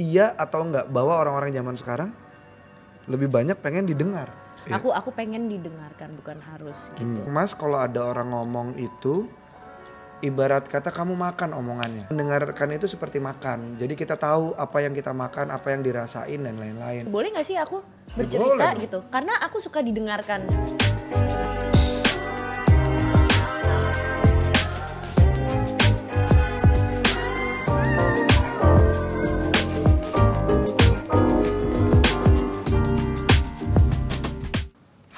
iya atau enggak bahwa orang-orang zaman sekarang lebih banyak pengen didengar. Iya. Aku aku pengen didengarkan bukan harus hmm. gitu. Hmm. Mas kalau ada orang ngomong itu ibarat kata kamu makan omongannya. Mendengarkan itu seperti makan. Jadi kita tahu apa yang kita makan, apa yang dirasain dan lain-lain. Boleh nggak sih aku ya, bercerita Boleh. gitu? Karena aku suka didengarkan.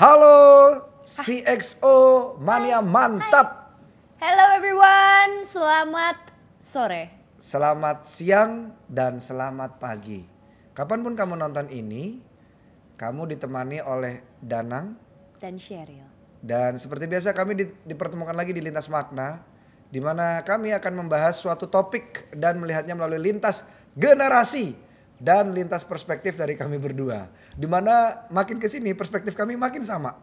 Halo CXO Mania Mantap. Hello everyone, selamat sore. Selamat siang dan selamat pagi. Kapanpun kamu nonton ini, kamu ditemani oleh Danang dan Sheryl. Dan seperti biasa kami dipertemukan lagi di Lintas Makna, di mana kami akan membahas suatu topik dan melihatnya melalui lintas generasi dan lintas perspektif dari kami berdua. Dimana makin ke sini perspektif kami makin sama.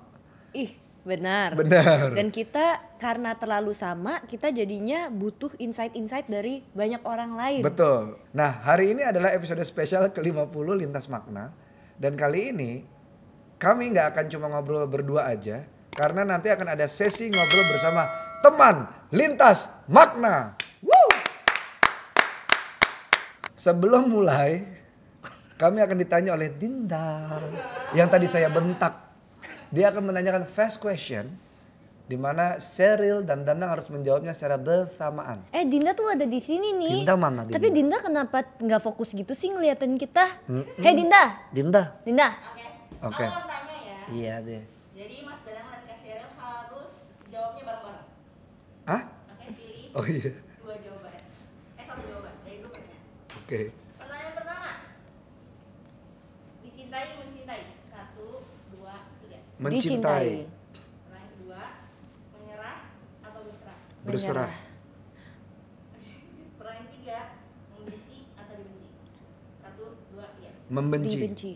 Ih benar. Benar. Dan kita karena terlalu sama kita jadinya butuh insight-insight dari banyak orang lain. Betul. Nah hari ini adalah episode spesial ke-50 Lintas Makna. Dan kali ini kami nggak akan cuma ngobrol berdua aja. Karena nanti akan ada sesi ngobrol bersama teman lintas makna. Sebelum mulai, kami akan ditanya oleh Dinda, yang tadi saya bentak. Dia akan menanyakan fast question di mana Cheryl dan Dana harus menjawabnya secara bersamaan. Eh Dinda tuh ada di sini nih. Dinda mana? Dinda? Tapi Dinda kenapa nggak fokus gitu sih ngeliatin kita? Mm hmm Hei Dinda. Dinda. Dinda. Oke. Okay. Okay. Ya. Iya deh. Jadi Mas Danang dan Kak Cheryl harus jawabnya bareng-bareng. Hah? Oke, okay, pilih. Oh iya. Dua jawaban. Eh satu jawaban dua ya? Oke. Okay. mencintai. Dicintai. Dua, menyerah atau berserah. peran Tiga, membenci atau dibenci. Satu, dua, iya. Membenci. Dibenci.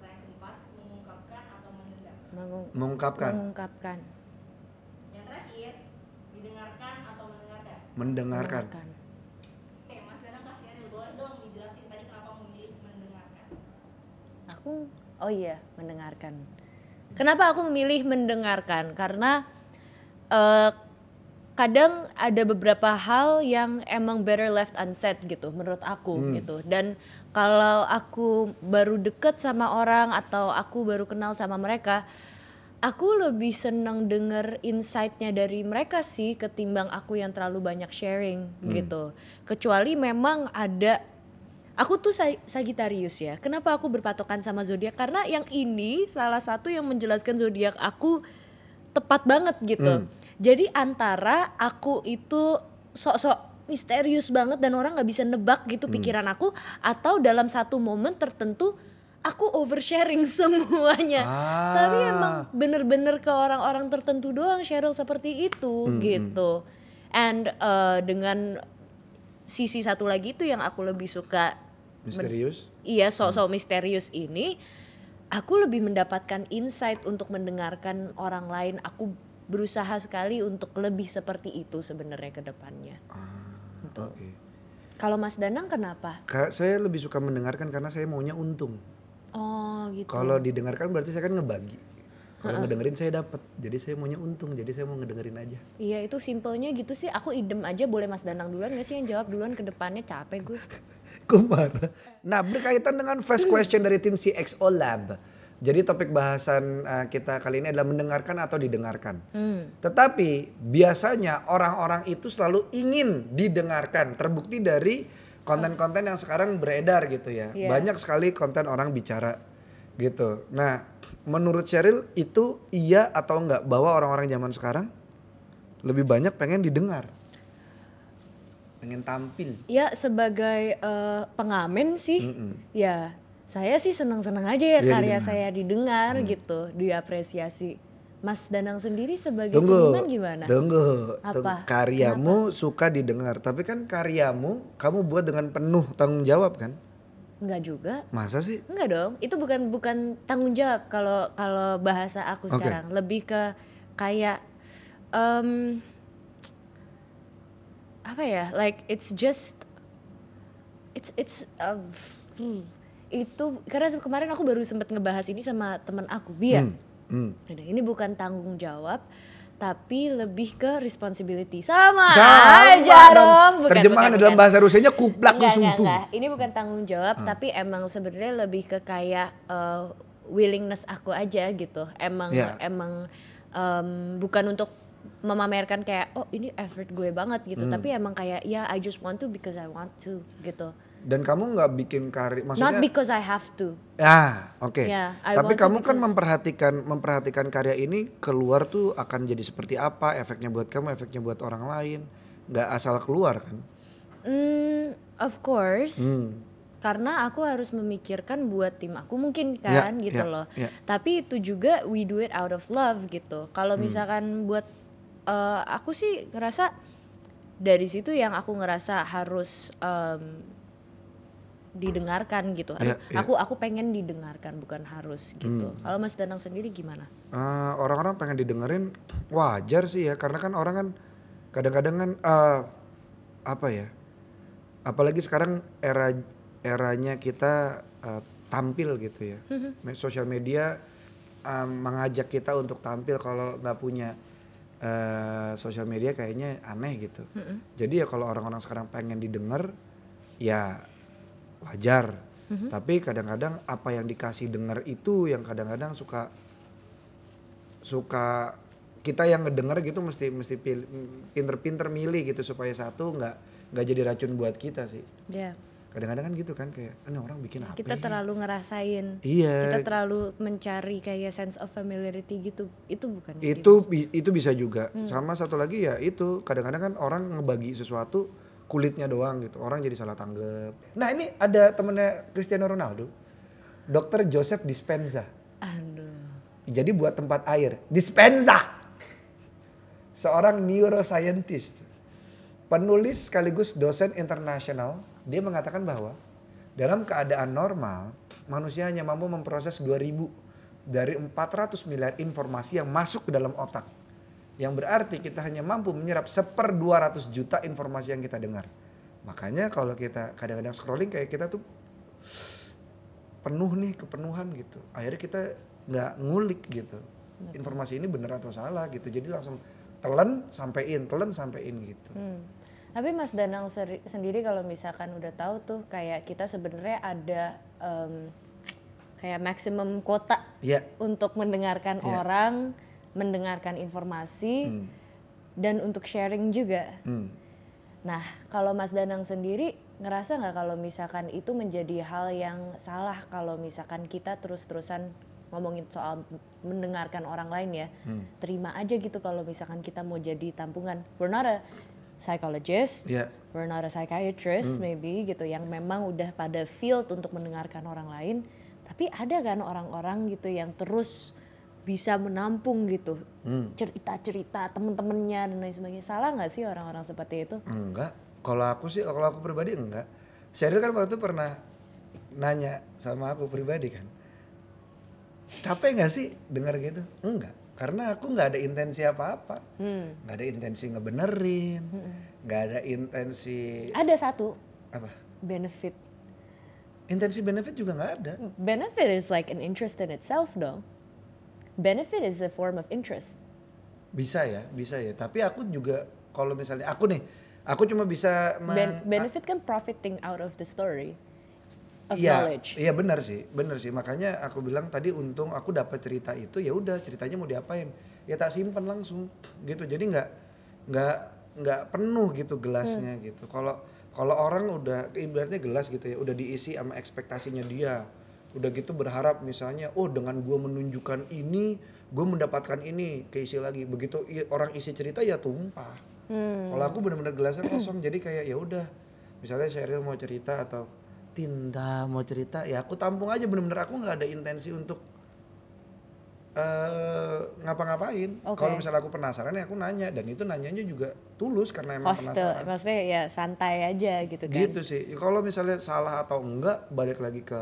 Keempat, mengungkapkan atau mendengar? Mengung mengungkapkan. Mengungkapkan. Yang terakhir, didengarkan atau mendengarkan. Mendengarkan. mendengarkan. Oke, Mas Dana kasih boleh dong dijelasin tadi kenapa memilih mendengarkan. Aku, oh iya, mendengarkan Kenapa aku memilih mendengarkan? Karena uh, kadang ada beberapa hal yang emang better left unsaid gitu menurut aku hmm. gitu dan kalau aku baru deket sama orang atau aku baru kenal sama mereka aku lebih seneng denger insightnya dari mereka sih ketimbang aku yang terlalu banyak sharing hmm. gitu kecuali memang ada Aku tuh Sagitarius ya. Kenapa aku berpatokan sama zodiak? Karena yang ini salah satu yang menjelaskan zodiak aku tepat banget gitu. Hmm. Jadi antara aku itu sok-sok misterius banget dan orang nggak bisa nebak gitu hmm. pikiran aku atau dalam satu momen tertentu aku oversharing semuanya. Ah. Tapi emang bener-bener ke orang-orang tertentu doang Cheryl seperti itu hmm. hmm. gitu. And uh, dengan sisi satu lagi itu yang aku lebih suka misterius iya sosok soal hmm. misterius ini aku lebih mendapatkan insight untuk mendengarkan orang lain aku berusaha sekali untuk lebih seperti itu sebenarnya ke depannya ah, gitu. oke okay. kalau Mas Danang kenapa Kak, saya lebih suka mendengarkan karena saya maunya untung oh gitu kalau didengarkan berarti saya kan ngebagi kalau ngedengerin saya dapat jadi saya maunya untung jadi saya mau ngedengerin aja iya itu simpelnya gitu sih aku idem aja boleh mas danang duluan gak sih yang jawab duluan ke depannya capek gue Kumar. Nah, berkaitan dengan first question dari tim CXO Lab. Jadi topik bahasan eh, kita kali ini adalah mendengarkan atau didengarkan. Hmm. Tetapi biasanya orang-orang itu selalu ingin didengarkan. Terbukti dari konten-konten yang sekarang beredar gitu ya. Yeah. Banyak sekali konten orang bicara gitu. Nah, menurut Cheryl itu iya atau enggak bahwa orang-orang zaman sekarang lebih banyak pengen didengar pengen tampil ya sebagai uh, pengamen sih mm -mm. ya saya sih senang-senang aja ya, ya karya didengar. saya didengar mm. gitu diapresiasi Mas Danang sendiri sebagai tunggu, seniman gimana? Tunggu, apa? Tunggu. Karyamu Kenapa? suka didengar, tapi kan karyamu kamu buat dengan penuh tanggung jawab kan? Enggak juga. Masa sih? Enggak dong. Itu bukan bukan tanggung jawab kalau kalau bahasa aku okay. sekarang, lebih ke kayak um, apa ya like it's just it's it's uh, hmm, itu karena kemarin aku baru sempat ngebahas ini sama teman aku Bia hmm, hmm. Nah, ini bukan tanggung jawab tapi lebih ke responsibility sama, aja dong. Terjemahan dalam bahasa Rusianya kuplak kusumpu. Ini bukan tanggung jawab hmm. tapi emang sebenarnya lebih ke kayak uh, willingness aku aja gitu. Emang yeah. emang um, bukan untuk memamerkan kayak oh ini effort gue banget gitu hmm. tapi emang kayak ya yeah, I just want to because I want to gitu dan kamu nggak bikin karir maksudnya not because I have to ya oke okay. yeah, tapi kamu kan memperhatikan memperhatikan karya ini keluar tuh akan jadi seperti apa efeknya buat kamu efeknya buat orang lain nggak asal keluar kan mm, of course mm karena aku harus memikirkan buat tim aku mungkin ya, kan yeah, gitu yeah, loh. Yeah. Tapi itu juga we do it out of love gitu. Kalau hmm. misalkan buat uh, aku sih ngerasa dari situ yang aku ngerasa harus um, didengarkan gitu. Yeah, yeah. Aku aku pengen didengarkan bukan harus gitu. Hmm. Kalau Mas Danang sendiri gimana? Eh, orang-orang uh, pengen didengerin wajar sih ya karena kan orang kan kadang-kadang kan uh, apa ya? Apalagi sekarang era eranya kita uh, tampil gitu ya. Mm-hmm. Sosial media um, mengajak kita untuk tampil kalau nggak punya uh, sosial media kayaknya aneh gitu. Mm -hmm. Jadi ya kalau orang-orang sekarang pengen didengar ya wajar. Mm -hmm. Tapi kadang-kadang apa yang dikasih dengar itu yang kadang-kadang suka suka kita yang ngedenger gitu mesti mesti pinter-pinter milih gitu supaya satu nggak nggak jadi racun buat kita sih. Yeah kadang-kadang kan gitu kan kayak ini orang bikin apa kita ya? terlalu ngerasain iya kita terlalu mencari kayak sense of familiarity gitu itu bukan itu gitu bi itu bisa juga hmm. sama satu lagi ya itu kadang-kadang kan orang ngebagi sesuatu kulitnya doang gitu orang jadi salah tanggap nah ini ada temennya Cristiano Ronaldo dokter Joseph Dispenza Aduh. jadi buat tempat air Dispenza seorang neuroscientist penulis sekaligus dosen internasional dia mengatakan bahwa dalam keadaan normal, manusia hanya mampu memproses 2000 dari 400 miliar informasi yang masuk ke dalam otak. Yang berarti kita hanya mampu menyerap seper 200 juta informasi yang kita dengar. Makanya kalau kita kadang-kadang scrolling kayak kita tuh penuh nih kepenuhan gitu. Akhirnya kita nggak ngulik gitu. Informasi ini benar atau salah gitu. Jadi langsung telan sampein, telan sampein gitu. Hmm tapi Mas Danang sendiri kalau misalkan udah tahu tuh kayak kita sebenarnya ada um, kayak maksimum kuota yeah. untuk mendengarkan yeah. orang, mendengarkan informasi hmm. dan untuk sharing juga. Hmm. Nah, kalau Mas Danang sendiri ngerasa nggak kalau misalkan itu menjadi hal yang salah kalau misalkan kita terus-terusan ngomongin soal mendengarkan orang lain ya hmm. terima aja gitu kalau misalkan kita mau jadi tampungan we're not a psychologist, yeah. we're not a psychiatrist mm. maybe gitu yang memang udah pada field untuk mendengarkan orang lain, tapi ada kan orang-orang gitu yang terus bisa menampung gitu mm. cerita-cerita temen-temennya dan lain sebagainya. Salah nggak sih orang-orang seperti itu? Enggak. Kalau aku sih, kalau aku pribadi enggak. Sheryl kan waktu itu pernah nanya sama aku pribadi kan, capek nggak sih dengar gitu? Enggak karena aku nggak ada intensi apa-apa hmm. nggak -apa. hmm. ada intensi ngebenerin hmm. nggak hmm. ada intensi ada satu apa benefit intensi benefit juga nggak ada benefit is like an interest in itself dong benefit is a form of interest bisa ya bisa ya tapi aku juga kalau misalnya aku nih aku cuma bisa ben benefit kan profiting out of the story of iya, knowledge. Iya benar sih, benar sih. Makanya aku bilang tadi untung aku dapat cerita itu ya udah ceritanya mau diapain? Ya tak simpan langsung gitu. Jadi nggak nggak nggak penuh gitu gelasnya hmm. gitu. Kalau kalau orang udah ibaratnya gelas gitu ya, udah diisi sama ekspektasinya dia. Udah gitu berharap misalnya, oh dengan gue menunjukkan ini, gue mendapatkan ini, keisi lagi. Begitu orang isi cerita ya tumpah. Hmm. Kalau aku benar-benar gelasnya kosong, jadi kayak ya udah. Misalnya Sheryl mau cerita atau tinta mau cerita ya aku tampung aja bener-bener aku nggak ada intensi untuk uh, ngapa-ngapain okay. kalau misalnya aku penasaran ya aku nanya dan itu nanyanya juga tulus karena emang Hostel. penasaran maksudnya ya santai aja gitu kan gitu sih kalau misalnya salah atau enggak balik lagi ke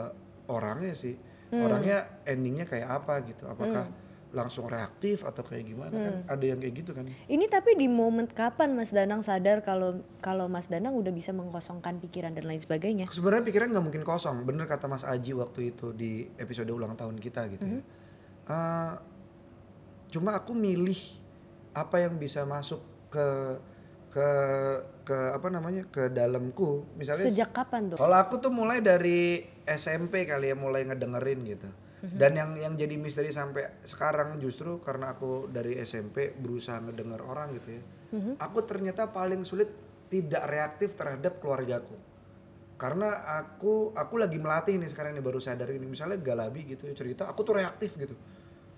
orangnya sih hmm. orangnya endingnya kayak apa gitu apakah hmm langsung reaktif atau kayak gimana kan? hmm. kan ada yang kayak gitu kan ini tapi di momen kapan Mas Danang sadar kalau kalau Mas Danang udah bisa mengkosongkan pikiran dan lain sebagainya sebenarnya pikiran nggak mungkin kosong bener kata Mas Aji waktu itu di episode ulang tahun kita gitu ya. hmm. ya uh, cuma aku milih apa yang bisa masuk ke ke ke apa namanya ke dalamku misalnya sejak kapan tuh kalau aku tuh mulai dari SMP kali ya mulai ngedengerin gitu dan yang yang jadi misteri sampai sekarang justru karena aku dari SMP berusaha ngedengar orang gitu ya mhm. aku ternyata paling sulit tidak reaktif terhadap keluargaku karena aku aku lagi melatih nih sekarang ini baru sadar ini misalnya Galabi gitu ya, cerita aku tuh reaktif gitu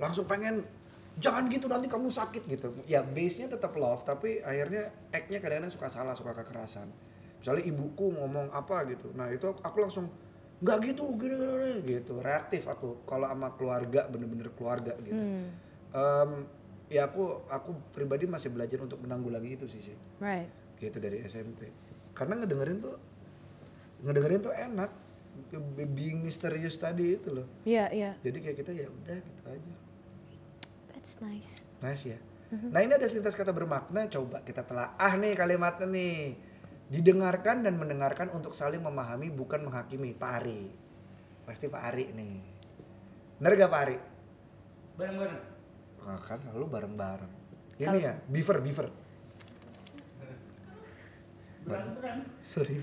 langsung pengen jangan gitu nanti kamu sakit gitu ya base nya tetap love tapi akhirnya act nya kadang-kadang suka salah suka kekerasan misalnya ibuku ngomong apa gitu nah itu aku langsung nggak gitu gini, gini gitu reaktif aku kalau sama keluarga bener-bener keluarga gitu hmm. um, ya aku aku pribadi masih belajar untuk menanggulangi itu sih sih right. gitu dari SMP karena ngedengerin tuh ngedengerin tuh enak being misterius tadi itu loh iya yeah, iya yeah. jadi kayak kita ya udah gitu aja that's nice nice ya mm-hmm. nah ini ada lintas kata bermakna coba kita telah ah nih kalimatnya nih didengarkan dan mendengarkan untuk saling memahami bukan menghakimi Pak Ari pasti Pak Ari nih bener gak Pak Ari bareng-bareng nah, kan selalu bareng-bareng ini Kalo... ya beaver beaver bareng-bareng sorry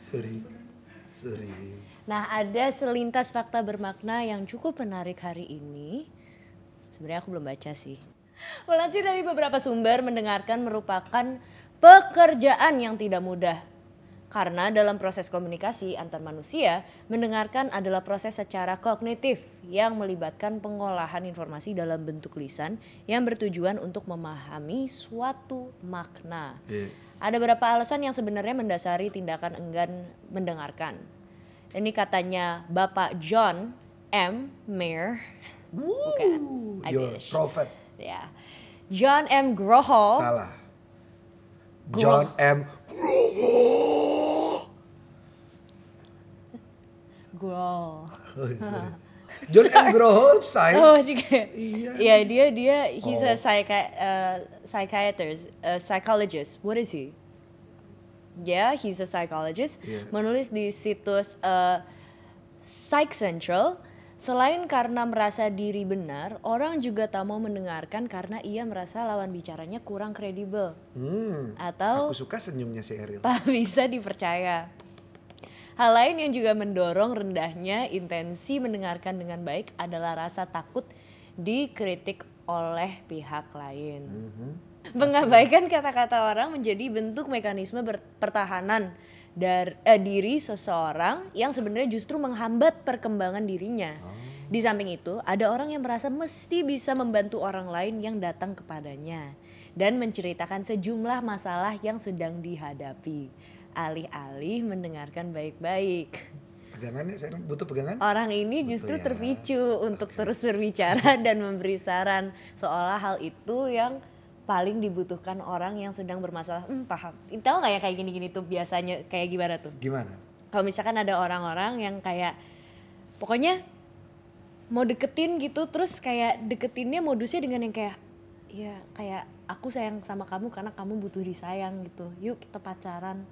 sorry sorry nah ada selintas fakta bermakna yang cukup menarik hari ini sebenarnya aku belum baca sih Melansir dari beberapa sumber mendengarkan merupakan pekerjaan yang tidak mudah. Karena dalam proses komunikasi antar manusia, mendengarkan adalah proses secara kognitif yang melibatkan pengolahan informasi dalam bentuk lisan yang bertujuan untuk memahami suatu makna. Yeah. Ada beberapa alasan yang sebenarnya mendasari tindakan enggan mendengarkan. Ini katanya Bapak John M. Mayer. Bukan, your prophet. Ya. John M. Grohol. Salah Oh, iya, John M. Grohl. John M. Grohl, psy. Oh juga. Iya. Iya dia dia he's oh. a psychi uh, psychiatrist, a psychologist. What is he? Yeah, he's a psychologist. Yeah. Menulis di situs uh, Psych Central Selain karena merasa diri benar, orang juga tak mau mendengarkan karena ia merasa lawan bicaranya kurang kredibel. Hmm, atau aku suka senyumnya si Eril. Tak bisa dipercaya. Hal lain yang juga mendorong rendahnya intensi mendengarkan dengan baik adalah rasa takut dikritik oleh pihak lain. Mm -hmm. Mengabaikan kata-kata orang menjadi bentuk mekanisme pertahanan dari eh, diri seseorang yang sebenarnya justru menghambat perkembangan dirinya. Oh. Di samping itu, ada orang yang merasa mesti bisa membantu orang lain yang datang kepadanya dan menceritakan sejumlah masalah yang sedang dihadapi. Alih-alih mendengarkan baik-baik. ya, saya butuh pegangan. Orang ini butuh justru ya. terpicu untuk okay. terus berbicara dan memberi saran seolah hal itu yang paling dibutuhkan orang yang sedang bermasalah. Hmm, paham. Tahu nggak ya kayak gini-gini tuh biasanya kayak gimana tuh? Gimana? Kalau misalkan ada orang-orang yang kayak pokoknya mau deketin gitu terus kayak deketinnya modusnya dengan yang kayak ya kayak aku sayang sama kamu karena kamu butuh disayang gitu. Yuk kita pacaran.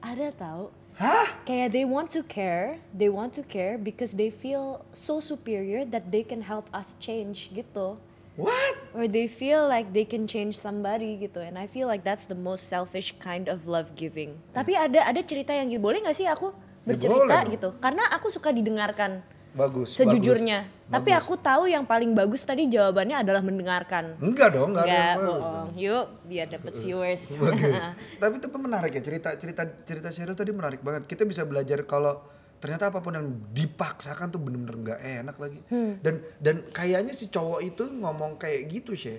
Ada tahu? Hah? Kayak they want to care, they want to care because they feel so superior that they can help us change gitu. What? Or they feel like they can change somebody gitu, and I feel like that's the most selfish kind of love giving. Yeah. Tapi ada ada cerita yang gitu, boleh gak sih aku ya, bercerita ya, gitu? Karena aku suka didengarkan. Bagus. Sejujurnya. Bagus, Tapi aku tahu yang paling bagus tadi jawabannya adalah mendengarkan. Enggak dong, enggak, enggak ada bohong. Yuk, biar dapat viewers. Bagus. Tapi itu menarik ya cerita cerita cerita Cheryl tadi menarik banget. Kita bisa belajar kalau ternyata apapun yang dipaksakan tuh bener-bener nggak -bener enak lagi hmm. dan dan kayaknya si cowok itu ngomong kayak gitu sih eh,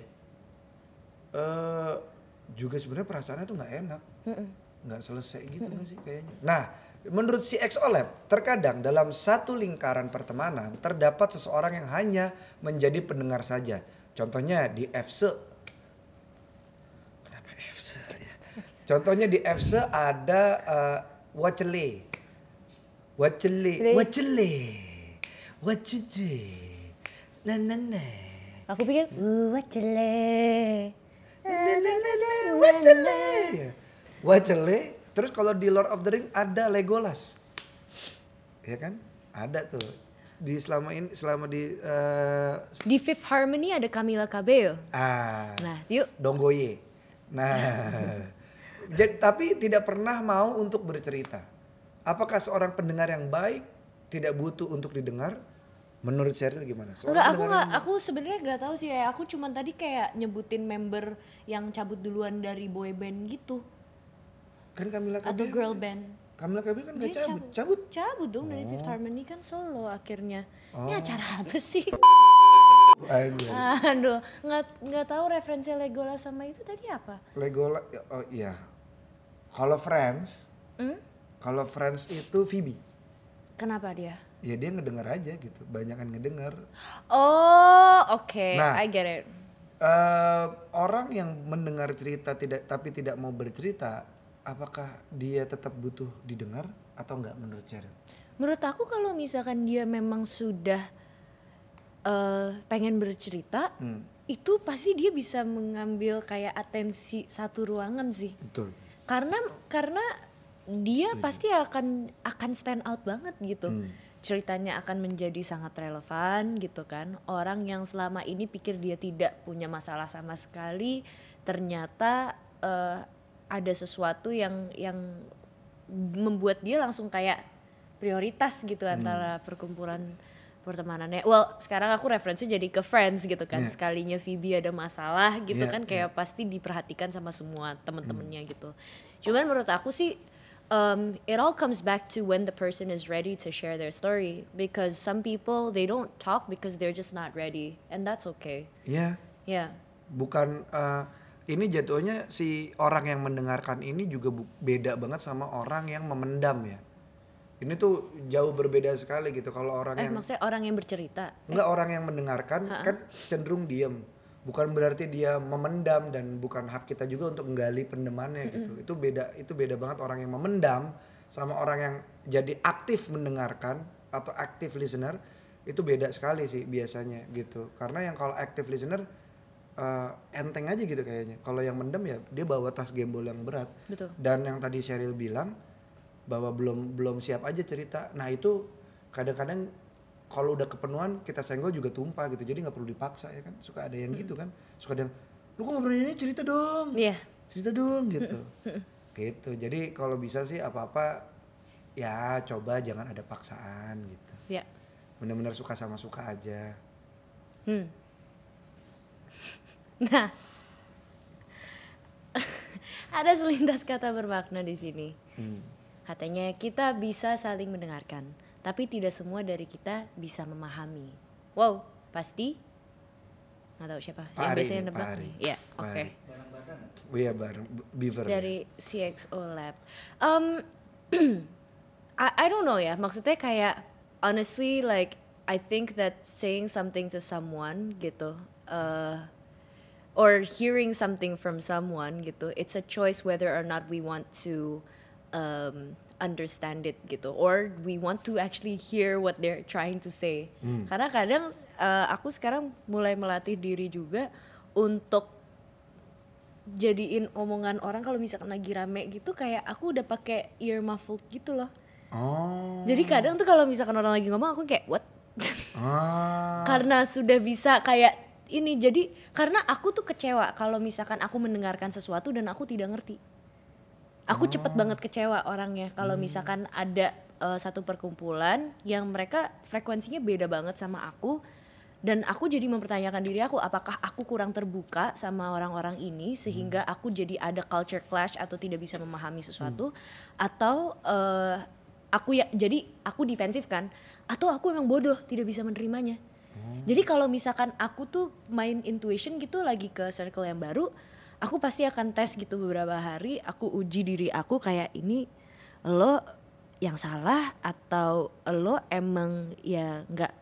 uh, juga sebenarnya perasaannya tuh nggak enak nggak selesai gitu nggak sih kayaknya nah menurut si Exolab terkadang dalam satu lingkaran pertemanan terdapat seseorang yang hanya menjadi pendengar saja contohnya di FC e. kenapa FC e ya e. contohnya di FC ada uh, Wacele, wacele, wacece, nanane. Aku pikir wacele, nanane, wacele, wacele. Terus kalau di Lord of the Ring ada Legolas. Ya kan? Ada tuh. Di selama ini selama di uh, di Fifth Harmony ada Camila Cabello. Ah. Nah, yuk. Donggoye. Nah. tapi tidak pernah mau untuk bercerita. Apakah seorang pendengar yang baik tidak butuh untuk didengar? Menurut Cheryl gimana? Soal Enggak, aku nggak, aku sebenarnya nggak tahu sih ya. Aku cuman tadi kayak nyebutin member yang cabut duluan dari boy band gitu. Kan Kamila Atau girl band. Kamila Kabe kan Dia gak cabut, cabut. Cabut dong oh. dari Fifth oh. Harmony kan solo akhirnya. Oh. Ini acara apa sih? Aduh, nggak nggak tahu referensi legola sama itu tadi apa? Legola, oh iya. Kalau Friends, hmm? Kalau Friends itu Phoebe. Kenapa dia? Ya dia ngedenger aja gitu, banyak kan ngedenger. Oh, oke, okay. nah, I get it. Uh, orang yang mendengar cerita tidak tapi tidak mau bercerita, apakah dia tetap butuh didengar atau enggak menurut Cheryl? Menurut aku kalau misalkan dia memang sudah uh, pengen bercerita, hmm. itu pasti dia bisa mengambil kayak atensi satu ruangan sih. Betul. Karena karena dia Setuju. pasti akan akan stand out banget gitu. Hmm. Ceritanya akan menjadi sangat relevan gitu kan. Orang yang selama ini pikir dia tidak punya masalah sama sekali, ternyata uh, ada sesuatu yang yang membuat dia langsung kayak prioritas gitu hmm. antara perkumpulan pertemanannya. Well, sekarang aku referensi jadi ke Friends gitu kan. Yeah. Sekalinya Phoebe ada masalah gitu yeah, kan kayak yeah. pasti diperhatikan sama semua temen-temennya hmm. gitu. Cuman menurut aku sih um, it all comes back to when the person is ready to share their story because some people they don't talk because they're just not ready and that's okay. Yeah. Yeah. Bukan uh, ini jatuhnya si orang yang mendengarkan ini juga beda banget sama orang yang memendam ya. Ini tuh jauh berbeda sekali gitu kalau orang eh, yang maksudnya orang yang bercerita. Enggak eh. orang yang mendengarkan ha -ha. kan cenderung diem bukan berarti dia memendam dan bukan hak kita juga untuk menggali pendemannya mm -hmm. gitu. Itu beda itu beda banget orang yang memendam sama orang yang jadi aktif mendengarkan atau aktif listener itu beda sekali sih biasanya gitu. Karena yang kalau aktif listener uh, enteng aja gitu kayaknya. Kalau yang mendem ya dia bawa tas gembol yang berat. Betul. Dan yang tadi Cheryl bilang bahwa belum belum siap aja cerita. Nah, itu kadang-kadang kalau udah kepenuhan kita senggol juga tumpah gitu jadi nggak perlu dipaksa ya kan suka ada yang hmm. gitu kan suka ada yang lu kok ngobrolin ini cerita dong yeah. cerita dong hmm, gitu hmm, gitu jadi kalau bisa sih apa apa ya coba jangan ada paksaan gitu ya yeah. benar-benar suka sama suka aja hmm. nah ada selintas kata bermakna di sini hmm. katanya kita bisa saling mendengarkan tapi tidak semua dari kita bisa memahami. Wow, pasti nggak tahu siapa Pak yang biasanya nebak nih. Iya, iya, ya, oke. Okay. Iya, bareng Beaver. Dari CXO Lab. Um, I, I don't know ya. Maksudnya kayak honestly like I think that saying something to someone gitu uh, or hearing something from someone gitu, it's a choice whether or not we want to um, understand it gitu or we want to actually hear what they're trying to say hmm. karena kadang uh, aku sekarang mulai melatih diri juga untuk jadiin omongan orang kalau misalkan lagi rame gitu kayak aku udah pakai ear muffled gitu loh oh. jadi kadang tuh kalau misalkan orang lagi ngomong aku kayak what ah. karena sudah bisa kayak ini jadi karena aku tuh kecewa kalau misalkan aku mendengarkan sesuatu dan aku tidak ngerti Aku hmm. cepet banget kecewa orangnya kalau hmm. misalkan ada uh, satu perkumpulan yang mereka frekuensinya beda banget sama aku dan aku jadi mempertanyakan diri aku apakah aku kurang terbuka sama orang-orang ini sehingga hmm. aku jadi ada culture clash atau tidak bisa memahami sesuatu hmm. atau uh, aku ya jadi aku defensif kan atau aku emang bodoh tidak bisa menerimanya hmm. jadi kalau misalkan aku tuh main intuition gitu lagi ke circle yang baru aku pasti akan tes gitu beberapa hari aku uji diri aku kayak ini lo yang salah atau lo emang ya nggak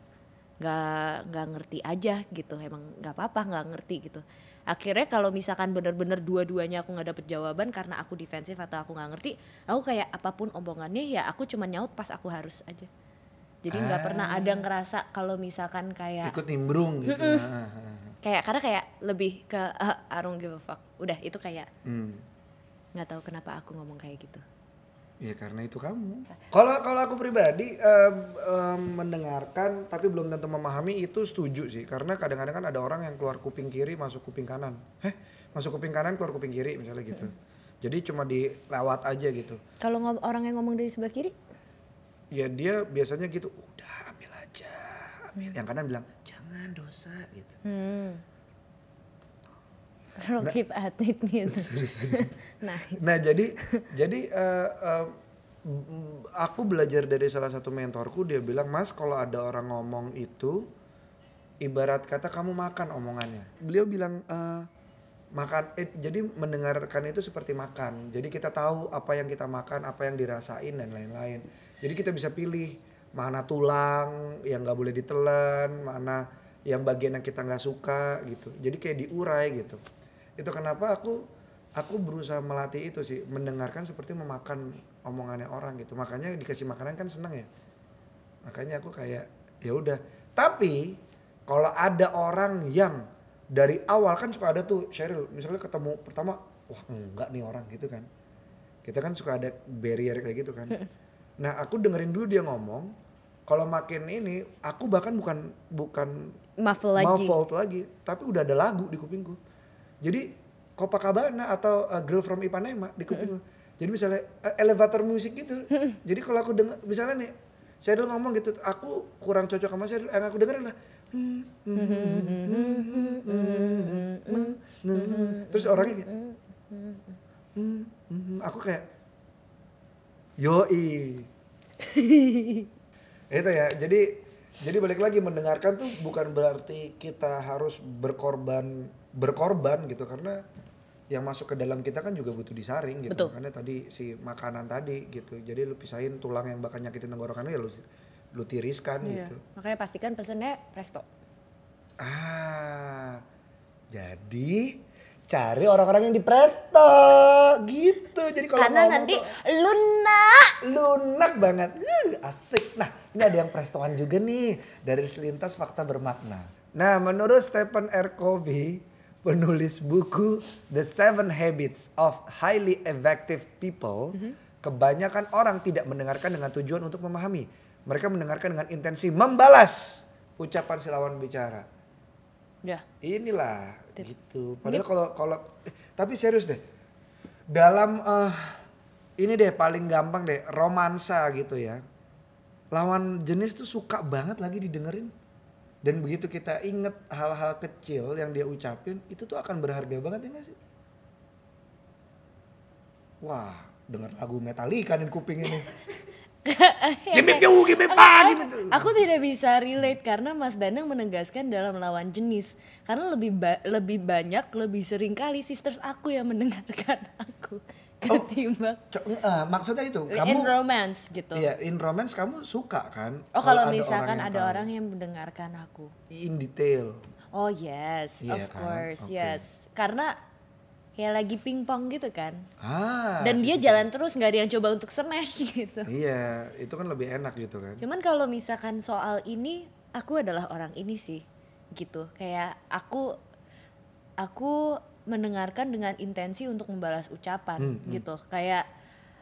nggak nggak ngerti aja gitu emang nggak apa-apa nggak ngerti gitu akhirnya kalau misalkan benar-benar dua-duanya aku nggak dapet jawaban karena aku defensif atau aku nggak ngerti aku kayak apapun omongannya ya aku cuma nyaut pas aku harus aja jadi nggak ah. pernah ada ah. ngerasa kalau misalkan kayak ikut nimbrung gitu kayak karena kayak lebih ke uh, I don't give a fuck udah itu kayak hmm. nggak hmm. tahu kenapa aku ngomong kayak gitu ya karena itu kamu kalau kalau aku pribadi um, um, mendengarkan tapi belum tentu memahami itu setuju sih karena kadang-kadang kan ada orang yang keluar kuping kiri masuk kuping kanan heh masuk kuping kanan keluar kuping kiri misalnya gitu hmm. jadi cuma dilewat aja gitu kalau orang yang ngomong dari sebelah kiri ya dia biasanya gitu udah ambil aja ambil yang kanan bilang jangan dosa gitu hmm. Nah, Rocky nah, Atit gitu sorry, sorry. nice. nah jadi jadi uh, uh, aku belajar dari salah satu mentorku dia bilang mas kalau ada orang ngomong itu ibarat kata kamu makan omongannya beliau bilang uh, makan eh, jadi mendengarkan itu seperti makan jadi kita tahu apa yang kita makan apa yang dirasain dan lain-lain jadi kita bisa pilih mana tulang yang nggak boleh ditelan mana yang bagian yang kita nggak suka gitu jadi kayak diurai gitu itu kenapa aku aku berusaha melatih itu sih mendengarkan seperti memakan omongannya orang gitu makanya dikasih makanan kan seneng ya makanya aku kayak ya udah tapi kalau ada orang yang dari awal kan suka ada tuh Cheryl misalnya ketemu pertama wah enggak nih orang gitu kan kita kan suka ada barrier kayak gitu kan nah aku dengerin dulu dia ngomong kalau makin ini aku bahkan bukan bukan muffle lagi. Muffled lagi, tapi udah ada lagu di kupingku. Jadi Copacabana atau uh, Girl from Ipanema di kupingku. Mm. Jadi misalnya uh, elevator musik gitu. Jadi kalau aku dengar misalnya nih saya dulu ngomong gitu, aku kurang cocok sama saya, yang aku dengerin lah terus orangnya kayak aku kayak yoi itu ya jadi jadi balik lagi mendengarkan tuh bukan berarti kita harus berkorban berkorban gitu karena yang masuk ke dalam kita kan juga butuh disaring gitu. Betul. Karena tadi si makanan tadi gitu. Jadi lu pisahin tulang yang bakal nyakitin tenggorokan ya lu lu tiriskan iya. gitu. Makanya pastikan pesennya presto. Ah. Jadi cari orang-orang yang di presto gitu jadi kalau karena nanti tuh, lunak lunak banget uh, asik nah ini ada yang prestoan juga nih dari selintas fakta bermakna nah menurut Stephen R Covey penulis buku The Seven Habits of Highly Effective People mm -hmm. kebanyakan orang tidak mendengarkan dengan tujuan untuk memahami mereka mendengarkan dengan intensi membalas ucapan silawan bicara ya inilah positif. Gitu. gitu. Padahal kalau kalau eh, tapi serius deh. Dalam uh, ini deh paling gampang deh romansa gitu ya. Lawan jenis tuh suka banget lagi didengerin. Dan begitu kita inget hal-hal kecil yang dia ucapin, itu tuh akan berharga banget ya gak sih? Wah, denger lagu Metallica nih kuping ini. give me few, give me Aku tidak bisa relate karena Mas Danang menegaskan dalam lawan jenis. Karena lebih ba lebih banyak, lebih sering kali sisters aku yang mendengarkan aku ketimbang. Oh, uh, maksudnya itu kamu in romance gitu. Iya, in romance kamu suka kan? Oh, kalau, kalau misalkan ada, orang, ada yang orang yang mendengarkan aku. In detail. Oh yes, yeah, of kan? course, okay. yes. Karena kayak lagi pingpong gitu kan. Ah. Dan dia jalan terus nggak ada yang coba untuk smash gitu. Iya, itu kan lebih enak gitu kan. Cuman kalau misalkan soal ini aku adalah orang ini sih gitu. Kayak aku aku mendengarkan dengan intensi untuk membalas ucapan hmm, hmm. gitu. Kayak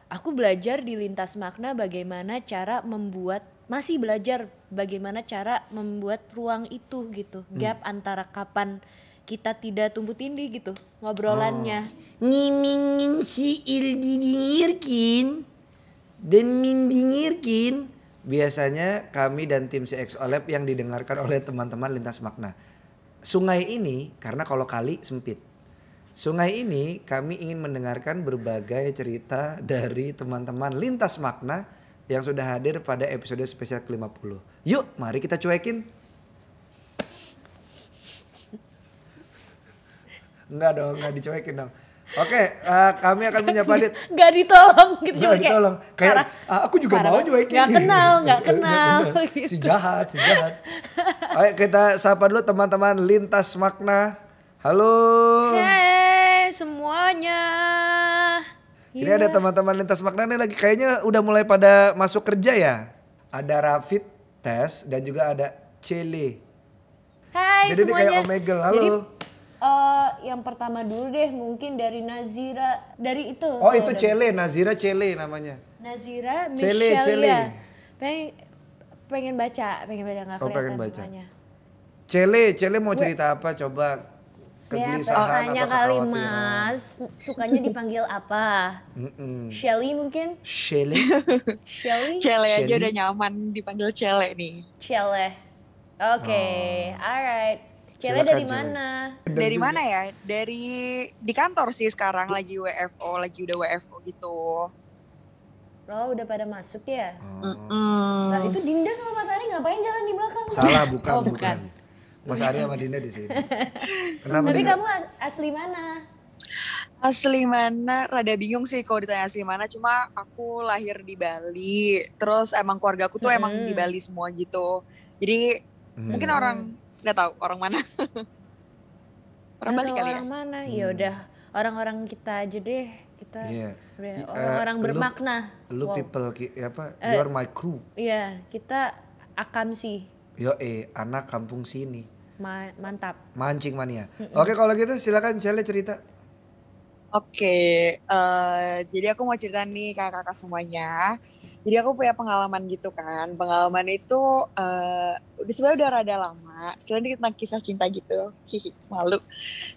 aku belajar di lintas makna bagaimana cara membuat masih belajar bagaimana cara membuat ruang itu gitu. Hmm. Gap antara kapan kita tidak tumbuh tindih gitu ngobrolannya. Oh. ngimingin si ildi dingirkin dan mindingirkin biasanya kami dan tim CX Olep yang didengarkan oleh teman-teman lintas makna. Sungai ini karena kalau kali sempit. Sungai ini kami ingin mendengarkan berbagai cerita dari teman-teman lintas makna yang sudah hadir pada episode spesial ke-50. Yuk, mari kita cuekin. Enggak dong, enggak dicuekin dong. Oke, okay, uh, eh, kami akan menyapa Adit. Enggak ditolong gitu. Enggak ditolong. Kayak uh, aku juga mau nyuekin. Enggak kenal, gak kenal. gitu. Si jahat, si jahat. Oke, kita sapa dulu teman-teman lintas makna. Halo. Hey semuanya. Ini yeah. ada teman-teman lintas makna nih lagi kayaknya udah mulai pada masuk kerja ya. Ada rapid Tes dan juga ada Cele. Hai Jadi semuanya. Jadi kayak Omegle. Halo. Jadi, uh, yang pertama dulu deh mungkin dari Nazira dari itu. Oh itu Cele, Nazira Cele namanya. Nazira Michelle Cele, Cele. Ya. Peng pengen baca, pengen baca nggak oh, pengen baca. Namanya. Cele, Cele mau cerita apa coba kegelisahan ya, atau kali mas sukanya dipanggil apa Shelly mungkin Shelly Shelly Cele aja udah nyaman dipanggil Cele nih Cele oke okay. oh. alright Cewek dari mana? dari juga. mana ya? Dari di kantor sih sekarang lagi WFO, lagi udah WFO gitu. Lo udah pada masuk ya? Mm -mm. Nah itu Dinda sama Mas Ari ngapain jalan di belakang? Salah, bukan, oh, bukan. Mas Ari sama Dinda di sini. Kenapa? Tapi kamu asli mana? Asli mana? Rada bingung sih kalau ditanya asli mana. Cuma aku lahir di Bali. Terus emang keluarga aku tuh hmm. emang di Bali semua gitu. Jadi hmm. mungkin orang nggak tahu orang mana orang Bali kali ya? orang mana ya hmm. ya udah orang-orang kita aja deh kita orang iya. eh, orang-orang uh, bermakna lu, wow. people ki, ya apa uh, are my crew iya yeah, kita akam sih yo eh anak kampung sini Ma mantap mancing mania mm -mm. oke kalau gitu silakan Cele cerita Oke, okay, uh, eh, jadi aku mau cerita nih kakak-kakak semuanya jadi aku punya pengalaman gitu kan pengalaman itu uh, eh, sebenarnya udah rada lama sebenarnya tentang kisah cinta gitu malu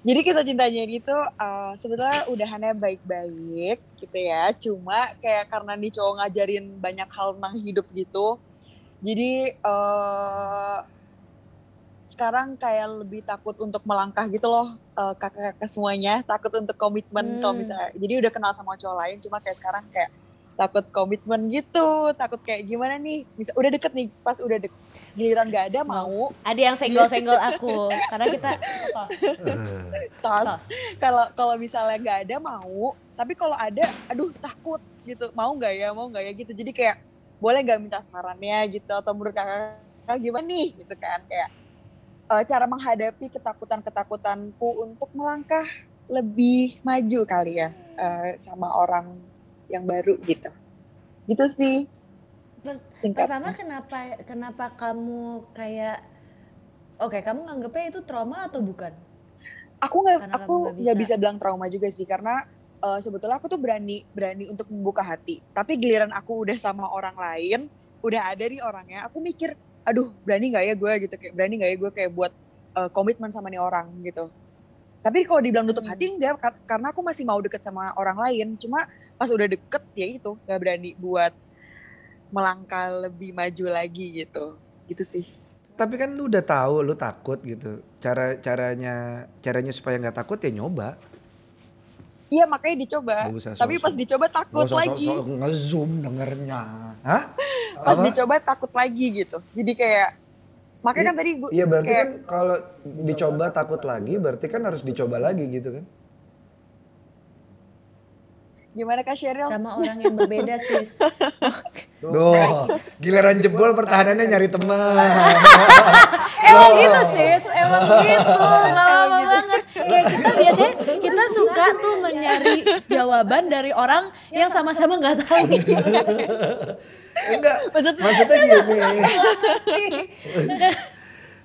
jadi kisah cintanya gitu uh, eh, sebenarnya udahannya baik-baik gitu ya cuma kayak karena nih cowok ngajarin banyak hal tentang hidup gitu jadi uh, sekarang kayak lebih takut untuk melangkah gitu loh kakak-kakak uh, semuanya takut untuk komitmen hmm. kalau misalnya jadi udah kenal sama cowok lain cuma kayak sekarang kayak takut komitmen gitu takut kayak gimana nih bisa udah deket nih pas udah deket giliran gak ada mau ada yang senggol-senggol aku karena kita tos eh. tos kalau kalau misalnya gak ada mau tapi kalau ada aduh takut gitu mau nggak ya mau nggak ya gitu jadi kayak boleh nggak minta sarannya gitu atau menurut kakak gimana nih gitu kan kayak eh, cara menghadapi ketakutan-ketakutanku untuk melangkah lebih maju kali ya uh, sama orang yang baru gitu gitu sih Singkat. pertama kenapa kenapa kamu kayak oke okay, kamu nganggepnya itu trauma atau bukan aku nggak aku nggak bisa. bisa bilang trauma juga sih karena uh, sebetulnya aku tuh berani berani untuk membuka hati tapi giliran aku udah sama orang lain udah ada nih orangnya aku mikir aduh berani nggak ya gue gitu kayak berani nggak ya gue kayak buat uh, komitmen sama nih orang gitu tapi kalau dibilang nutup hmm. hati enggak karena aku masih mau deket sama orang lain cuma pas udah deket ya itu nggak berani buat melangkah lebih maju lagi gitu gitu sih tapi kan lu udah tahu lu takut gitu cara caranya caranya supaya nggak takut ya nyoba Iya makanya dicoba. Usah, so, Tapi pas dicoba takut usah, lagi. So, so, Ngezoom dengernya. Hah? pas Apa? dicoba takut lagi gitu. Jadi kayak makanya I, iya, kan tadi gua Iya berarti kayak, kan kalau dicoba takut lagi berarti kan harus dicoba lagi gitu kan. Gimana Kak Sheryl? Sama orang yang berbeda sis. Duh, giliran jebol pertahanannya nyari teman. emang gitu sis, emang gitu. Gak gitu. banget. Kayak kita biasanya kita suka tuh mencari jawaban dari orang yang sama-sama gak tahu. Enggak, maksudnya, maksudnya gini.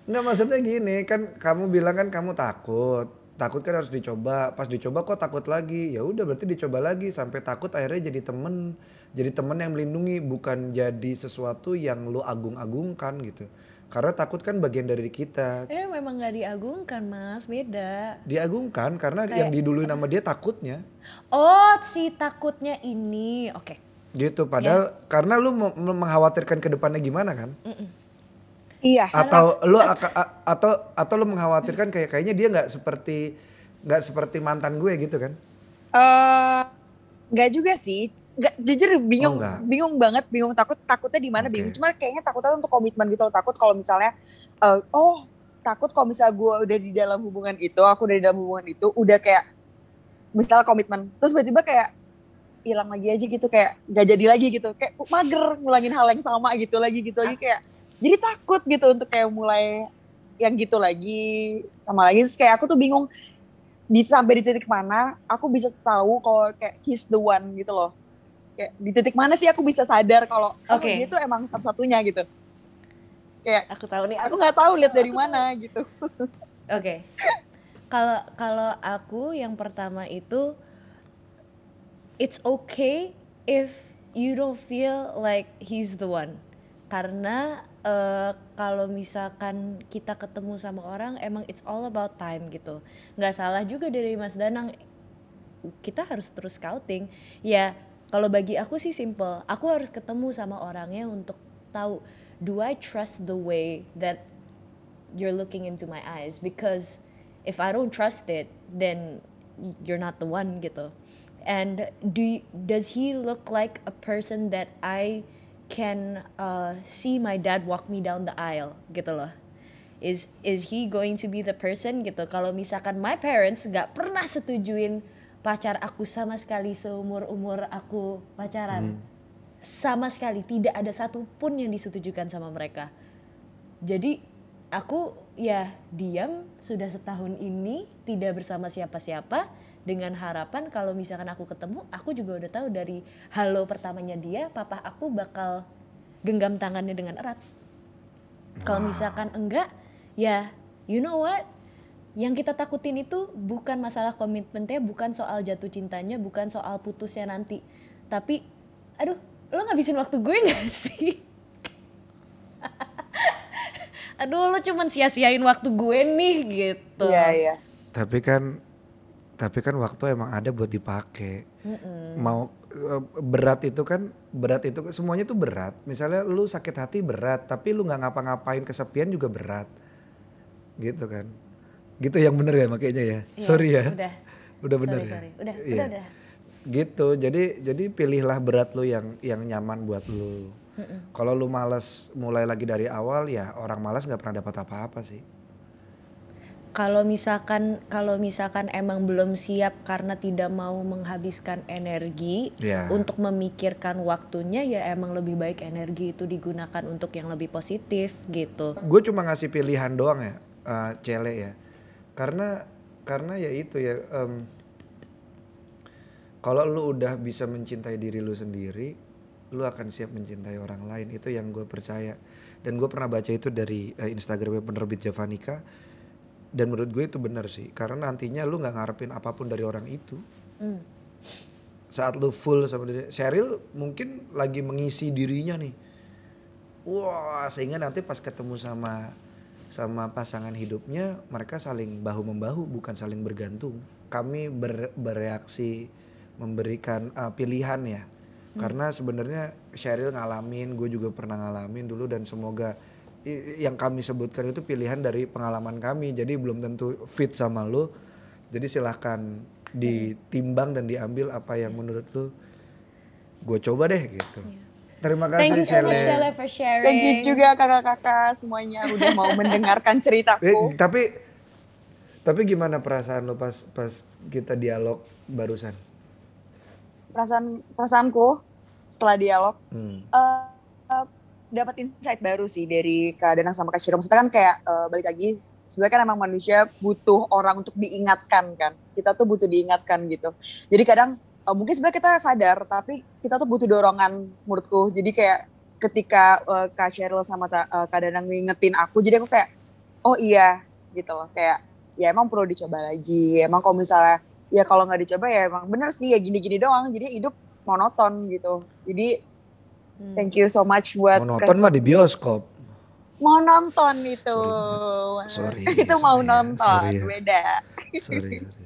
Enggak, maksudnya gini. Kan kamu bilang kan kamu takut takut kan harus dicoba pas dicoba kok takut lagi ya udah berarti dicoba lagi sampai takut akhirnya jadi temen jadi temen yang melindungi bukan jadi sesuatu yang lo agung-agungkan gitu karena takut kan bagian dari kita eh memang nggak diagungkan mas beda diagungkan karena Kayak... yang diduluin nama dia takutnya oh si takutnya ini oke okay. gitu padahal ya. karena lo mengkhawatirkan kedepannya gimana kan mm -mm Iya. Atau lu atau atau lu mengkhawatirkan kayak kayaknya dia nggak seperti nggak seperti mantan gue gitu kan? Eh uh, juga sih. Gak, jujur bingung, oh, bingung banget, bingung takut takutnya di mana okay. bingung. Cuma kayaknya takutnya untuk komitmen gitu loh, takut kalau misalnya uh, oh takut kalau misalnya gue udah di dalam hubungan itu, aku udah di dalam hubungan itu, udah kayak misalnya komitmen, terus tiba-tiba kayak hilang lagi aja gitu kayak gak jadi lagi gitu kayak mager ngulangin hal yang sama gitu lagi gitu lagi kayak jadi takut gitu untuk kayak mulai yang gitu lagi sama lagi terus kayak aku tuh bingung di sampai di titik mana aku bisa tahu kalau kayak he's the one gitu loh kayak di titik mana sih aku bisa sadar kalau okay. oh itu emang satu-satunya gitu kayak aku tahu nih aku nggak tahu lihat dari mana gitu oke okay. kalau kalau aku yang pertama itu it's okay if you don't feel like he's the one karena uh, kalau misalkan kita ketemu sama orang emang it's all about time gitu nggak salah juga dari Mas Danang kita harus terus scouting ya kalau bagi aku sih simple aku harus ketemu sama orangnya untuk tahu do I trust the way that you're looking into my eyes because if I don't trust it then you're not the one gitu and do does he look like a person that I can uh, see my dad walk me down the aisle gitu loh is is he going to be the person gitu kalau misalkan my parents nggak pernah setujuin pacar aku sama sekali seumur umur aku pacaran hmm. sama sekali tidak ada satupun yang disetujukan sama mereka jadi aku ya diam sudah setahun ini tidak bersama siapa-siapa dengan harapan kalau misalkan aku ketemu aku juga udah tahu dari halo pertamanya dia papa aku bakal genggam tangannya dengan erat kalau misalkan enggak ya you know what yang kita takutin itu bukan masalah komitmennya bukan soal jatuh cintanya bukan soal putusnya nanti tapi aduh lo ngabisin waktu gue gak sih aduh lo cuman sia-siain waktu gue nih gitu iya iya tapi kan tapi kan waktu emang ada buat dipakai mm mau eh, berat itu kan berat itu semuanya tuh berat misalnya lu sakit hati berat tapi lu nggak ngapa-ngapain kesepian juga berat gitu kan gitu yang bener ya makanya ya iya, sorry ya udah udah bener sorry, ya sorry. udah iya. udah gitu jadi jadi pilihlah berat lu yang yang nyaman buat lu kalau lu malas mulai lagi dari awal ya orang malas nggak pernah dapat apa-apa sih kalau misalkan kalau misalkan emang belum siap karena tidak mau menghabiskan energi yeah. untuk memikirkan waktunya ya emang lebih baik energi itu digunakan untuk yang lebih positif gitu. Gue cuma ngasih pilihan doang ya, uh, cele ya, karena karena ya itu ya. Um, kalau lu udah bisa mencintai diri lu sendiri, lu akan siap mencintai orang lain. Itu yang gue percaya. Dan gue pernah baca itu dari uh, Instagramnya penerbit Javanika dan menurut gue itu benar sih karena nantinya lu nggak ngarepin apapun dari orang itu mm. saat lu full sama diri Cheryl mungkin lagi mengisi dirinya nih wah wow, sehingga nanti pas ketemu sama sama pasangan hidupnya mereka saling bahu membahu bukan saling bergantung kami ber, bereaksi memberikan uh, pilihan ya mm. karena sebenarnya Cheryl ngalamin gue juga pernah ngalamin dulu dan semoga yang kami sebutkan itu pilihan dari pengalaman kami jadi belum tentu fit sama lo jadi silahkan ditimbang dan diambil apa yang iya. menurut lo gue coba deh gitu iya. Terima kasih Thank you so much Shelley for sharing. Thank you juga kakak-kakak semuanya udah mau mendengarkan ceritaku. Eh, tapi tapi gimana perasaan lo pas pas kita dialog barusan? Perasaan perasaanku setelah dialog hmm. Eh, dapat insight baru sih dari Kak Danang sama Kak Shiro. Kita kan kayak uh, balik lagi sebenarnya kan emang manusia butuh orang untuk diingatkan kan. Kita tuh butuh diingatkan gitu. Jadi kadang uh, mungkin sebenarnya kita sadar tapi kita tuh butuh dorongan menurutku. Jadi kayak ketika uh, Kak Cheryl sama uh, Kak Danang ngingetin aku jadi aku kayak oh iya gitu loh kayak ya emang perlu dicoba lagi. Emang kalau misalnya ya kalau nggak dicoba ya emang bener sih ya gini-gini doang. Jadi hidup monoton gitu. Jadi Hmm. Thank you so much buat mau nonton mah di bioskop. Mau nonton itu. Sorry. sorry itu sorry, mau nonton sorry, beda. Sorry. sorry.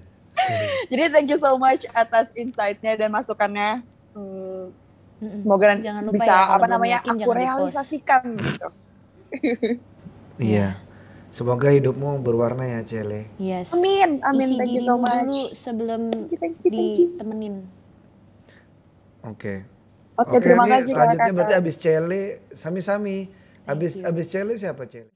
Jadi thank you so much atas insight-nya dan masukannya. Hmm, semoga nanti jangan lupa bisa ya, apa namanya mungkin, aku realisasikan gitu. iya. Semoga hidupmu berwarna ya, Cele. Yes. Amin, amin. Isi thank you so much. Dulu sebelum thank you, thank you, thank you. ditemenin. Oke. Okay. Oke, okay, terima kasih. Selanjutnya berarti abis Cele, sami-sami. Abis abis Cele siapa Cele?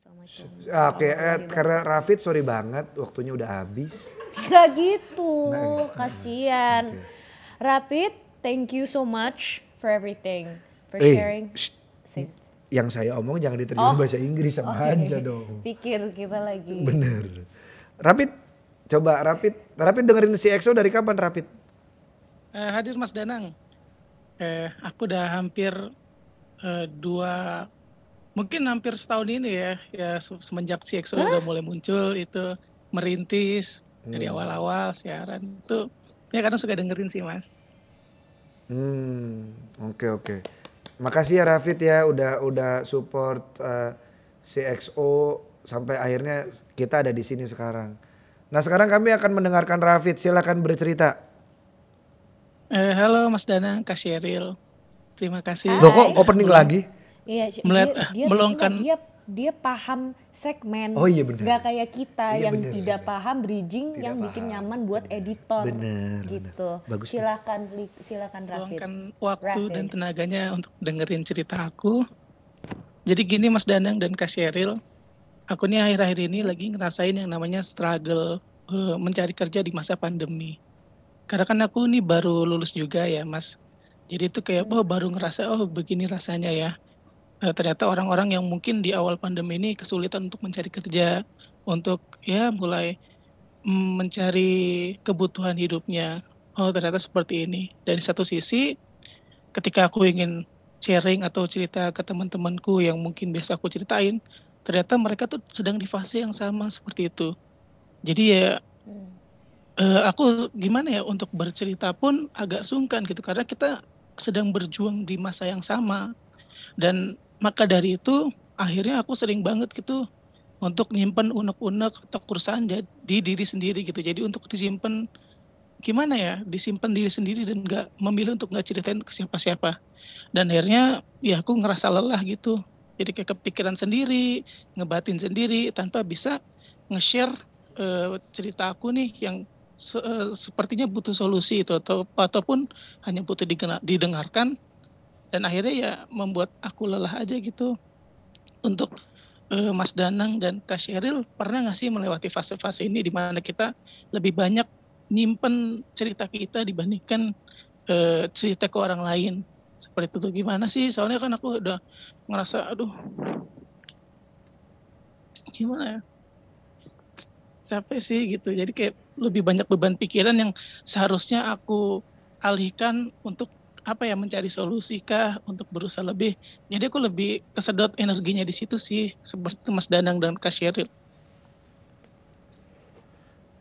Ah, oke, okay, eh, karena Rafid sorry banget waktunya udah habis. Gak gitu, nah, kasihan. Okay. Rafid, thank you so much for everything, for eh, sharing. Shh, yang saya omong jangan diterima oh. bahasa Inggris sama okay. Oh, iya, aja iya, iya. dong. Pikir kita lagi. Bener. Rafid, coba Rafid, Rafid dengerin si EXO dari kapan Rafid? Uh, hadir Mas Danang eh, aku udah hampir eh, dua mungkin hampir setahun ini ya ya semenjak CXO EXO udah mulai muncul itu merintis hmm. dari awal-awal siaran itu ya karena suka dengerin sih mas. Hmm oke okay, oke okay. makasih ya Rafid ya udah udah support uh, eh, CXO sampai akhirnya kita ada di sini sekarang. Nah sekarang kami akan mendengarkan Rafid silakan bercerita. Eh, halo Mas Danang, Kak Sheryl. Terima kasih. Loh, kok opening Mel lagi? Iya, Melihat, dia, eh, dia melongkan dia dia paham segmen. Oh iya benar. Gak kayak kita iya, yang bener, tidak bener. paham bridging tidak yang paham. bikin nyaman buat editor. Benar. Gitu. Bener. Bagus. Silakan silakan Rafid. Luangkan waktu Rafid. dan tenaganya untuk dengerin cerita aku. Jadi gini Mas Danang dan Kak Sheryl, aku nih akhir-akhir ini lagi ngerasain yang namanya struggle uh, mencari kerja di masa pandemi karena kan aku ini baru lulus juga ya mas jadi itu kayak oh baru ngerasa oh begini rasanya ya eh, ternyata orang-orang yang mungkin di awal pandemi ini kesulitan untuk mencari kerja untuk ya mulai mm, mencari kebutuhan hidupnya oh ternyata seperti ini Dan di satu sisi ketika aku ingin sharing atau cerita ke teman-temanku yang mungkin biasa aku ceritain ternyata mereka tuh sedang di fase yang sama seperti itu jadi ya hmm uh, aku gimana ya untuk bercerita pun agak sungkan gitu karena kita sedang berjuang di masa yang sama dan maka dari itu akhirnya aku sering banget gitu untuk nyimpen unek-unek atau keresahan di diri sendiri gitu jadi untuk disimpan gimana ya disimpan diri sendiri dan nggak memilih untuk nggak ceritain ke siapa-siapa dan akhirnya ya aku ngerasa lelah gitu jadi kayak kepikiran sendiri ngebatin sendiri tanpa bisa nge-share uh, cerita aku nih yang se eh, sepertinya butuh solusi itu atau ataupun hanya butuh didengarkan dan akhirnya ya membuat aku lelah aja gitu untuk uh, Mas Danang dan Kak Sheryl pernah nggak sih melewati fase-fase ini di mana kita lebih banyak nyimpen cerita kita dibandingkan uh, cerita ke orang lain seperti itu tuh gimana sih soalnya kan aku udah ngerasa aduh gimana ya capek sih gitu jadi kayak lebih banyak beban pikiran yang seharusnya aku alihkan untuk apa ya mencari solusi kah untuk berusaha lebih jadi aku lebih kesedot energinya di situ sih seperti Mas Danang dan Kak Sheryl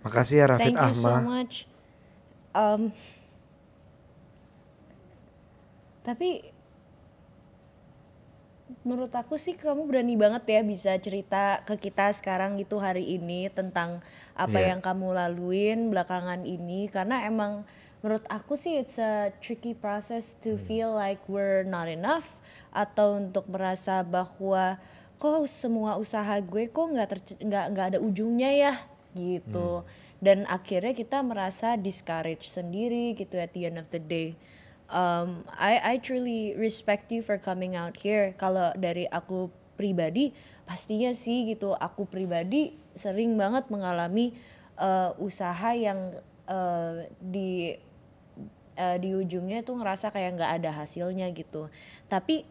makasih ya Rafid Thank Ahmad you so much. Um, tapi menurut aku sih kamu berani banget ya bisa cerita ke kita sekarang gitu hari ini tentang apa yeah. yang kamu laluin belakangan ini karena emang menurut aku sih it's a tricky process to hmm. feel like we're not enough atau untuk merasa bahwa kok semua usaha gue kok nggak nggak nggak ada ujungnya ya gitu hmm. dan akhirnya kita merasa discourage sendiri gitu at the end of the day um, I I truly respect you for coming out here. Kalau dari aku pribadi, pastinya sih gitu. Aku pribadi sering banget mengalami uh, usaha yang uh, di uh, di ujungnya tuh ngerasa kayak nggak ada hasilnya gitu. Tapi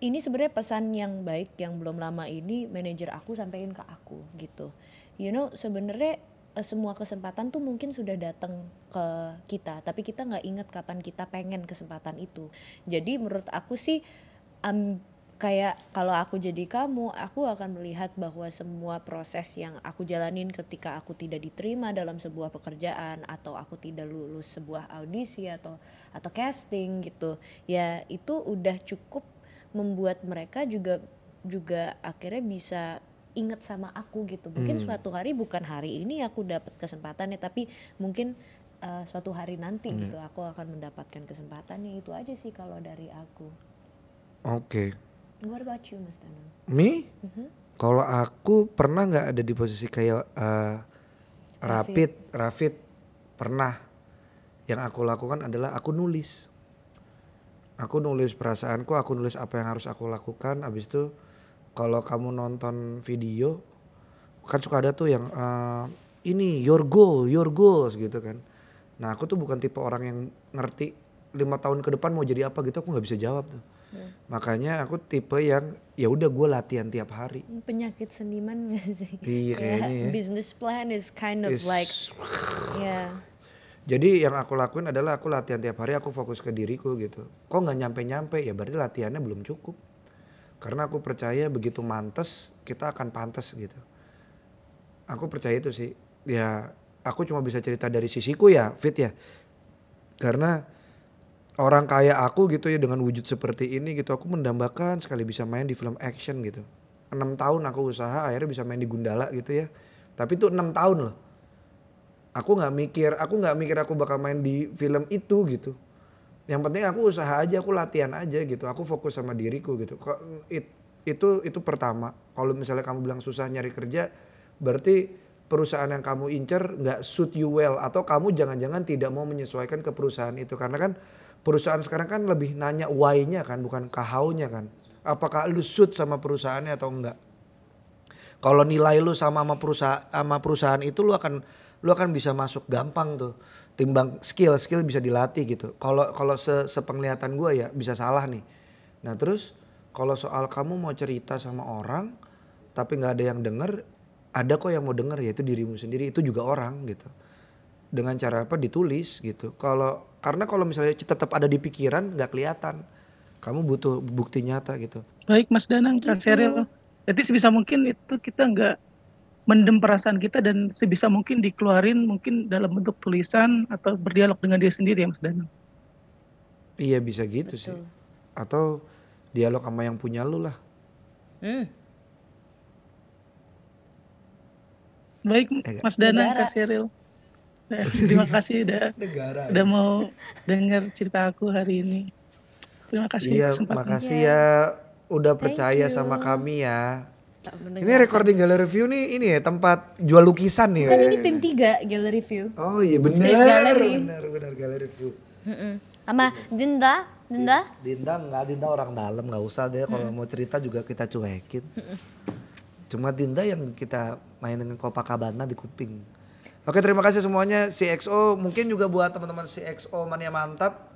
ini sebenarnya pesan yang baik yang belum lama ini manajer aku sampaikan ke aku gitu. You know sebenarnya Eh, semua kesempatan tuh mungkin sudah datang ke kita tapi kita nggak inget kapan kita pengen kesempatan itu jadi menurut aku sih um, kayak kalau aku jadi kamu aku akan melihat bahwa semua proses yang aku jalanin ketika aku tidak diterima dalam sebuah pekerjaan atau aku tidak lulus sebuah audisi atau atau casting gitu ya itu udah cukup membuat mereka juga juga akhirnya bisa inget sama aku gitu mungkin hmm. suatu hari bukan hari ini aku dapat kesempatannya tapi mungkin uh, suatu hari nanti hmm. gitu aku akan mendapatkan kesempatannya itu aja sih kalau dari aku oke okay. what about you mas Danang me mm -hmm. kalau aku pernah nggak ada di posisi kayak uh, eh, rapid Rafid pernah yang aku lakukan adalah aku nulis aku nulis perasaanku aku nulis apa yang harus aku lakukan abis itu kalau kamu nonton video kan suka ada tuh yang uh, ini your goal, your goals gitu kan. Nah aku tuh bukan tipe orang yang ngerti lima tahun ke depan mau jadi apa gitu aku nggak bisa jawab tuh. ya. Makanya aku tipe yang ya udah gue latihan tiap hari. Penyakit seniman gak sih? Iya kayaknya. ya. Business plan is kind of is, like Yeah. Jadi yang aku lakuin adalah aku latihan tiap hari aku fokus ke diriku gitu. Kok nggak nyampe-nyampe ya berarti latihannya belum cukup karena aku percaya begitu mantes kita akan pantas gitu. Aku percaya itu sih. Ya aku cuma bisa cerita dari sisiku ya Fit ya. Karena orang kaya aku gitu ya dengan wujud seperti ini gitu aku mendambakan sekali bisa main di film action gitu. enam tahun aku usaha akhirnya bisa main di Gundala gitu ya. Tapi itu enam tahun loh. Aku nggak mikir, aku nggak mikir aku bakal main di film itu gitu yang penting aku usaha aja aku latihan aja gitu aku fokus sama diriku gitu It, itu itu pertama kalau misalnya kamu bilang susah nyari kerja berarti perusahaan yang kamu incer nggak suit you well atau kamu jangan-jangan tidak mau menyesuaikan ke perusahaan itu karena kan perusahaan sekarang kan lebih nanya why-nya kan bukan how-nya kan apakah lu suit sama perusahaannya atau enggak kalau nilai lu sama sama perusahaan sama perusahaan itu lu akan lu akan bisa masuk gampang tuh timbang skill skill bisa dilatih gitu kalau kalau se sepenglihatan gue ya bisa salah nih nah terus kalau soal kamu mau cerita sama orang tapi nggak ada yang denger ada kok yang mau denger yaitu dirimu sendiri itu juga orang gitu dengan cara apa ditulis gitu kalau karena kalau misalnya tetap ada di pikiran nggak kelihatan kamu butuh bukti nyata gitu baik mas danang kak gitu. Seril jadi sebisa mungkin itu kita nggak mendem perasaan kita dan sebisa mungkin dikeluarin mungkin dalam bentuk tulisan atau berdialog dengan dia sendiri ya Mas Danang. Iya bisa gitu Betul. sih. Atau dialog sama yang punya lu lah. Hmm. Baik eh, Mas Danang, Kak Seril. Eh, terima kasih udah Negara, udah mau dengar cerita aku hari ini. Terima kasih. Iya, makasih kasih ya udah percaya sama kami ya tak Ini recording gallery view nih ini ya tempat jual lukisan nih. Kan ya, ini ya. 3 gallery view. Oh iya benar. Benar benar gallery view. Mm -mm. Sama Dinda, Dinda? Dinda enggak, Dinda orang dalam nggak usah deh kalau hmm. mau cerita juga kita cuekin. Cuma Dinda yang kita main dengan Copacabana di kuping. Oke terima kasih semuanya CXO mungkin juga buat teman-teman CXO mania mantap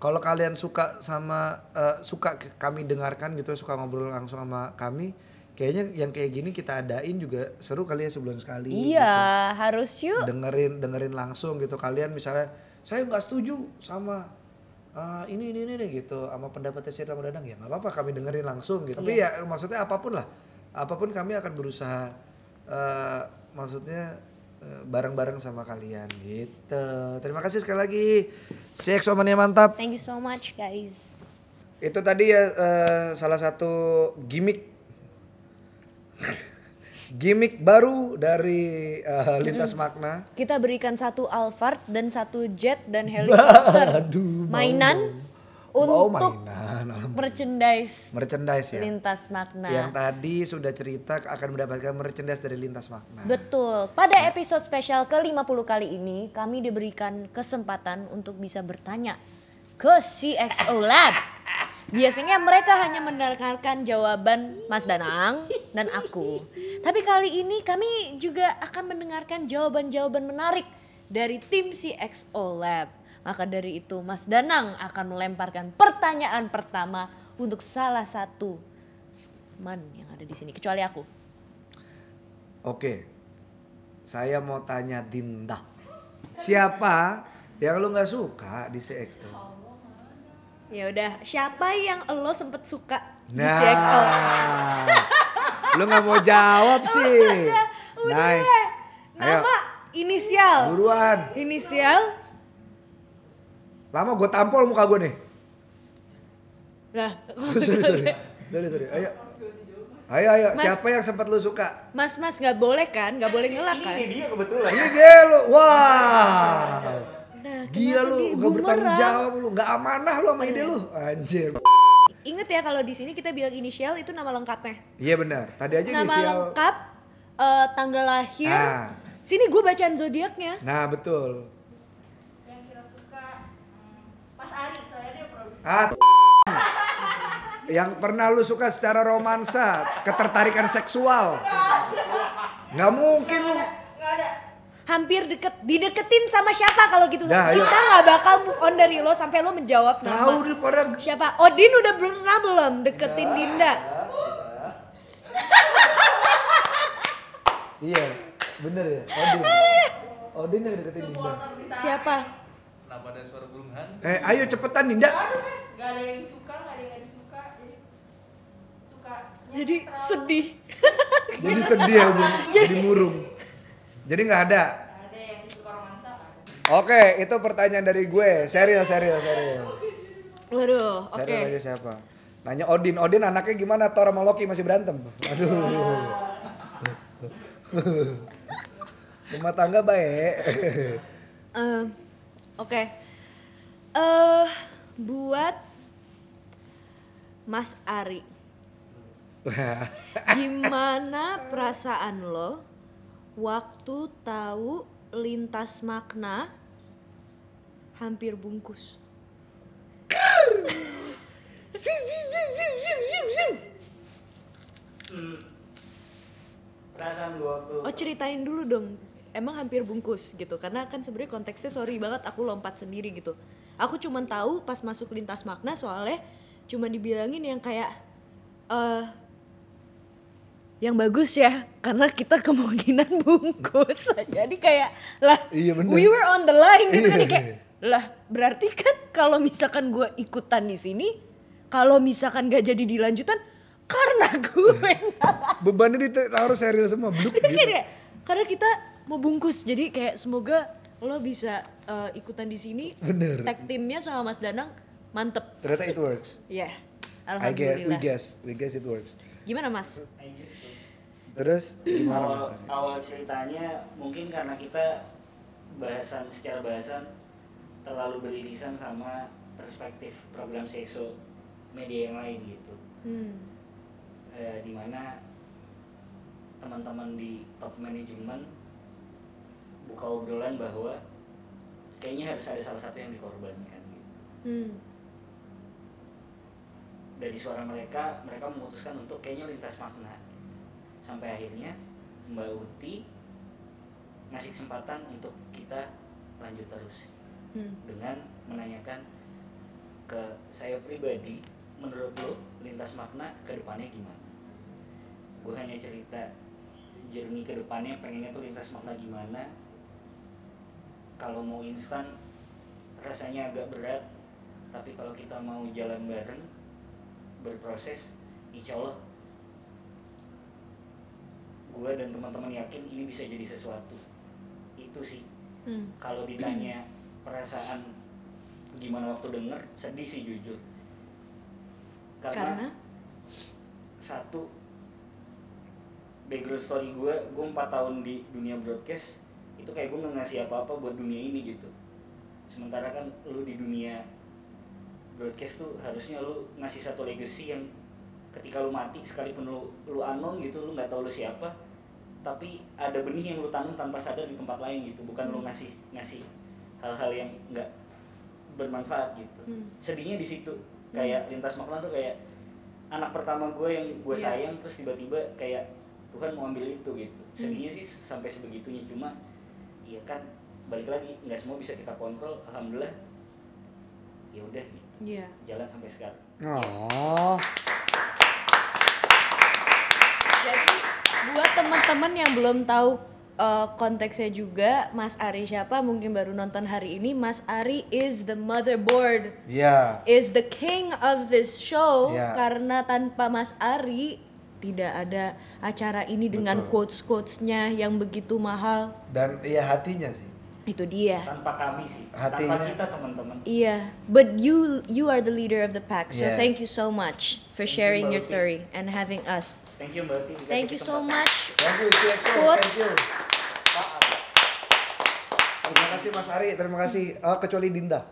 kalau kalian suka sama uh, suka kami dengarkan gitu suka ngobrol langsung sama kami kayaknya yang kayak gini kita adain juga seru kali ya sebulan sekali. Iya, gitu. harus yuk. Dengerin dengerin langsung gitu kalian misalnya saya nggak setuju sama uh, ini ini ini gitu sama pendapatnya Sri Dadang ya nggak apa-apa kami dengerin langsung gitu. Tapi iya. ya maksudnya apapun lah, apapun kami akan berusaha uh, maksudnya eh, bareng-bareng sama kalian gitu. Terima kasih sekali lagi. CXO Mania mantap. Thank you so much guys. Itu tadi ya uh, salah satu gimmick gimmick baru dari uh, lintas mm -hmm. makna. Kita berikan satu Alphard dan satu jet dan helikopter. Aduh, mainan mau. untuk mau mainan. merchandise. Merchandise ya. Lintas makna. Yang tadi sudah cerita akan mendapatkan merchandise dari lintas makna. Betul. Pada nah. episode spesial ke-50 kali ini kami diberikan kesempatan untuk bisa bertanya ke CXO Lab Biasanya mereka hanya mendengarkan jawaban Mas Danang dan aku. Tapi kali ini kami juga akan mendengarkan jawaban-jawaban menarik dari tim CXO Lab. Maka dari itu Mas Danang akan melemparkan pertanyaan pertama untuk salah satu man yang ada di sini kecuali aku. Oke. Saya mau tanya Dinda. Siapa yang lu nggak suka di CXO? Ya udah, siapa yang lo sempet suka nah. di CXO? lo nggak mau jawab sih. udah, udah. Nice. Nama, Ayo. inisial. Buruan. Inisial. Lama gue tampol muka gue nih. Nah, sorry, sorry. Sorry, sorry. Ayo. Ayo, ayo. Mas, Siapa yang sempat lu suka? Mas, mas, nggak boleh kan? Nggak boleh ngelak kan? Ini dia kebetulan. Ini dia lu. Wah. Wow. Nah, Gila lu, gak bertanggung jawab lu, gak amanah lu sama ide lu. Anjir. Ingat ya kalau di sini kita bilang inisial itu nama lengkapnya. Iya benar. Tadi aja nama inisial. Nama lengkap, uh, tanggal lahir. Nah. Sini gue bacaan zodiaknya. Nah betul. Yang kita suka hmm, Mas Ari, soalnya dia produser. yang pernah lu suka secara romansa, ketertarikan seksual. Gak mungkin lu hampir deket dideketin sama siapa kalau gitu nah, kita nggak bakal move on dari lo sampai lo menjawab Tau nama pada... siapa Odin udah pernah belum deketin ya, Dinda iya bener ya Odin ya. Odin yang deketin Dinda siapa kenapa ada suara burung hantu eh ayo cepetan Dinda ada, mas gak ada yang suka gak ada yang suka jadi suka jadi sedih jadi sedih aja jadi murung jadi nggak ada. ada yang Oke, itu pertanyaan dari gue. Serial, serial, serial. Waduh, oke. Okay. aja siapa? Nanya Odin. Odin anaknya gimana? Thor sama Loki masih berantem. Aduh. Rumah tangga baik. uh, oke. Okay. Uh, eh, buat Mas Ari. Gimana perasaan lo waktu tahu lintas makna hampir bungkus hmm. oh ceritain dulu dong emang hampir bungkus gitu karena kan sebenarnya konteksnya sorry banget aku lompat sendiri gitu aku cuman tahu pas masuk lintas makna soalnya cuma dibilangin yang kayak eh, yang bagus ya karena kita kemungkinan bungkus jadi kayak lah iya bener. we were on the line gitu kan ya, iya. kan kayak lah berarti kan kalau misalkan gue ikutan di sini kalau misalkan gak jadi dilanjutan karena gue iya. bebannya itu harus serius semua bluk iya, gitu. karena kita mau bungkus jadi kayak semoga lo bisa uh, ikutan di sini bener tag timnya sama Mas Danang mantep ternyata it works ya yeah. alhamdulillah I guess, we guess we guess it works gimana Mas Terus gimana awal, Awal ceritanya mungkin karena kita bahasan secara bahasan terlalu beririsan sama perspektif program sekso media yang lain gitu. Hmm. E, eh, dimana teman-teman di top management buka obrolan bahwa kayaknya harus ada salah satu yang dikorbankan gitu. Hmm. Dari suara mereka, mereka memutuskan untuk kayaknya lintas makna sampai akhirnya Mbak Uti masih kesempatan untuk kita lanjut terus hmm. dengan menanyakan ke saya pribadi menurut lo lintas makna kedepannya gimana gue hanya cerita jernih kedepannya pengennya tuh lintas makna gimana kalau mau instan rasanya agak berat tapi kalau kita mau jalan bareng berproses insya Allah gue dan teman-teman yakin ini bisa jadi sesuatu itu sih hmm. kalau ditanya perasaan gimana waktu denger sedih sih jujur karena, karena? satu background story gue gue empat tahun di dunia broadcast itu kayak gue nggak ngasih apa-apa buat dunia ini gitu sementara kan lu di dunia broadcast tuh harusnya lu ngasih satu legacy yang ketika lu mati sekalipun lu lu anon gitu lu nggak tahu lu siapa tapi ada benih yang lu tanam tanpa sadar di tempat lain gitu bukan hmm. lu ngasih ngasih hal-hal yang nggak bermanfaat gitu hmm. sedihnya di situ kayak hmm. lintas makna tuh kayak anak pertama gue yang gue yeah. sayang terus tiba-tiba kayak Tuhan mau ambil itu gitu hmm. sedihnya hmm. sih sampai sebegitunya cuma iya kan balik lagi nggak semua bisa kita kontrol alhamdulillah ya udah gitu yeah. jalan sampai sekarang oh buat teman-teman yang belum tahu uh, konteksnya juga Mas Ari siapa mungkin baru nonton hari ini Mas Ari is the motherboard yeah. is the king of this show yeah. karena tanpa Mas Ari tidak ada acara ini dengan quotes quotesnya yang begitu mahal dan ya hatinya sih itu dia tanpa kami sih Hatinya. tanpa kita teman-teman iya yeah. but you you are the leader of the pack so yes. thank you so much for thank sharing you, your story and having us thank you Mbak thank you so much thank you CXO thank you terima kasih Mas Ari terima kasih oh, kecuali Dinda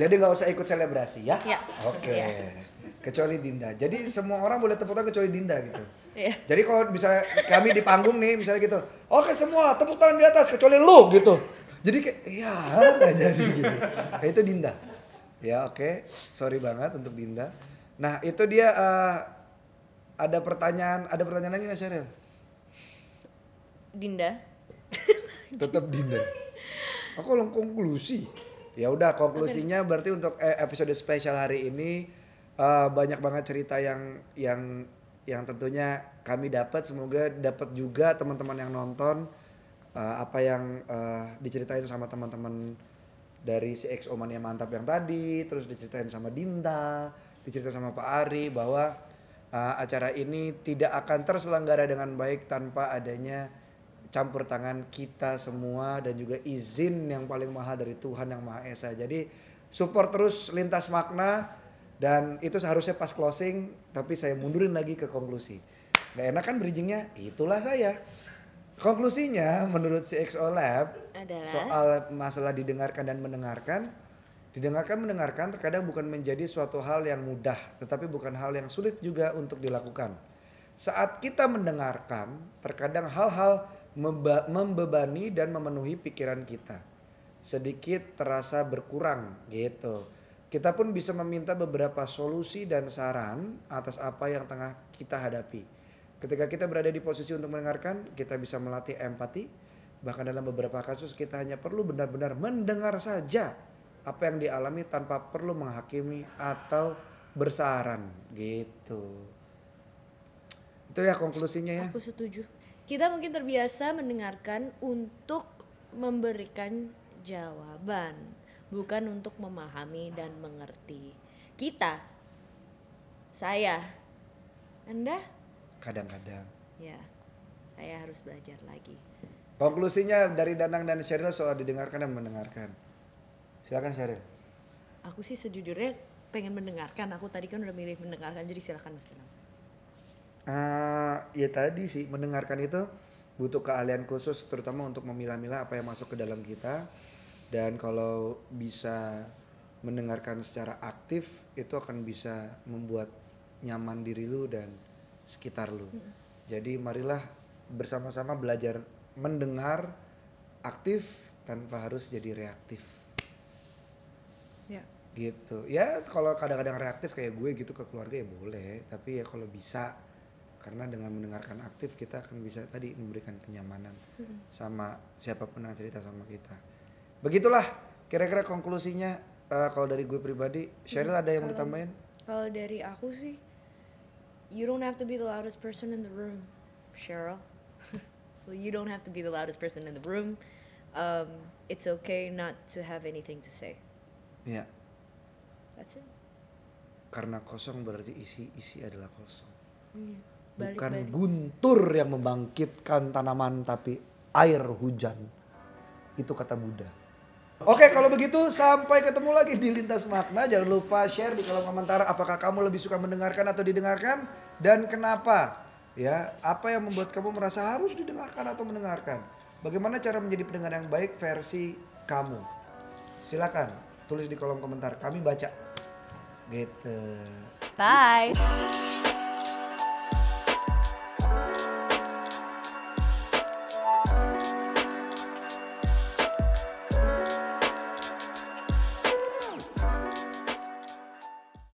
jadi nggak usah ikut selebrasi ya, yeah. oke okay. Ya. yeah kecuali Dinda. Jadi semua orang boleh tepuk tangan kecuali Dinda gitu. Iya. Jadi kalau misalnya kami di panggung nih misalnya gitu, oke semua tepuk tangan di atas kecuali lu gitu. Jadi kayak ya nggak jadi gitu. Nah, itu Dinda. Ya oke, okay. sorry banget untuk Dinda. Nah itu dia uh, ada pertanyaan, ada pertanyaan lagi nggak Cheryl? Dinda. Tetap Dinda. Aku oh, konklusi. Ya udah konklusinya berarti untuk eh, episode spesial hari ini uh, banyak banget cerita yang yang yang tentunya kami dapat semoga dapat juga teman-teman yang nonton uh, apa yang uh, diceritain sama teman-teman dari si EXO yang mantap yang tadi terus diceritain sama Dinda diceritain sama Pak Ari bahwa uh, acara ini tidak akan terselenggara dengan baik tanpa adanya campur tangan kita semua dan juga izin yang paling mahal dari Tuhan yang Maha Esa jadi support terus lintas makna dan itu seharusnya pas closing, tapi saya mundurin lagi ke konklusi. Nah, enak kan bridgingnya? Itulah saya. Konklusinya menurut CXO Lab Adalah? soal masalah didengarkan dan mendengarkan Didengarkan mendengarkan terkadang bukan menjadi suatu hal yang mudah, tetapi bukan hal yang sulit juga untuk dilakukan. Saat kita mendengarkan, terkadang hal-hal membebani dan memenuhi pikiran kita. Sedikit terasa berkurang gitu. Kita pun bisa meminta beberapa solusi dan saran atas apa yang tengah kita hadapi. Ketika kita berada di posisi untuk mendengarkan, kita bisa melatih empati. Bahkan dalam beberapa kasus kita hanya perlu benar-benar mendengar saja apa yang dialami tanpa perlu menghakimi atau bersaran gitu. Itu ya konklusinya ya. Aku setuju. Kita mungkin terbiasa mendengarkan untuk memberikan jawaban bukan untuk memahami dan mengerti. Kita, saya, Anda, kadang-kadang. Ya, saya harus belajar lagi. Konklusinya dari Danang dan Sheryl soal didengarkan dan mendengarkan. Silakan Sheryl. Aku sih sejujurnya pengen mendengarkan. Aku tadi kan udah milih mendengarkan, jadi silakan Mas Danang. Uh, ya tadi sih mendengarkan itu butuh keahlian khusus terutama untuk memilah-milah apa yang masuk ke dalam kita dan kalau bisa mendengarkan secara aktif itu akan bisa membuat nyaman diri lu dan sekitar lu. Hmm. Jadi marilah bersama-sama belajar mendengar aktif tanpa harus jadi reaktif. Ya. Gitu. Ya kalau kadang-kadang reaktif kayak gue gitu ke keluarga ya boleh, tapi ya kalau bisa karena dengan mendengarkan aktif kita akan bisa tadi memberikan kenyamanan hmm. sama siapapun yang cerita sama kita Begitulah kira-kira konklusinya uh, kalau dari gue pribadi. Cheryl ada yang mau ditambahin? Kalau dari aku sih you don't have to be the loudest person in the room, Cheryl. well, you don't have to be the loudest person in the room. Um, it's okay not to have anything to say. Ya. Yeah. That's it. Karena kosong berarti isi-isi adalah kosong. Yeah. Balik, bukan balik. guntur yang membangkitkan tanaman tapi air hujan itu kata Buddha Oke, kalau begitu sampai ketemu lagi di Lintas Makna. Jangan lupa share di kolom komentar apakah kamu lebih suka mendengarkan atau didengarkan dan kenapa. Ya, apa yang membuat kamu merasa harus didengarkan atau mendengarkan? Bagaimana cara menjadi pendengar yang baik versi kamu? Silakan tulis di kolom komentar. Kami baca. Gitu. Bye.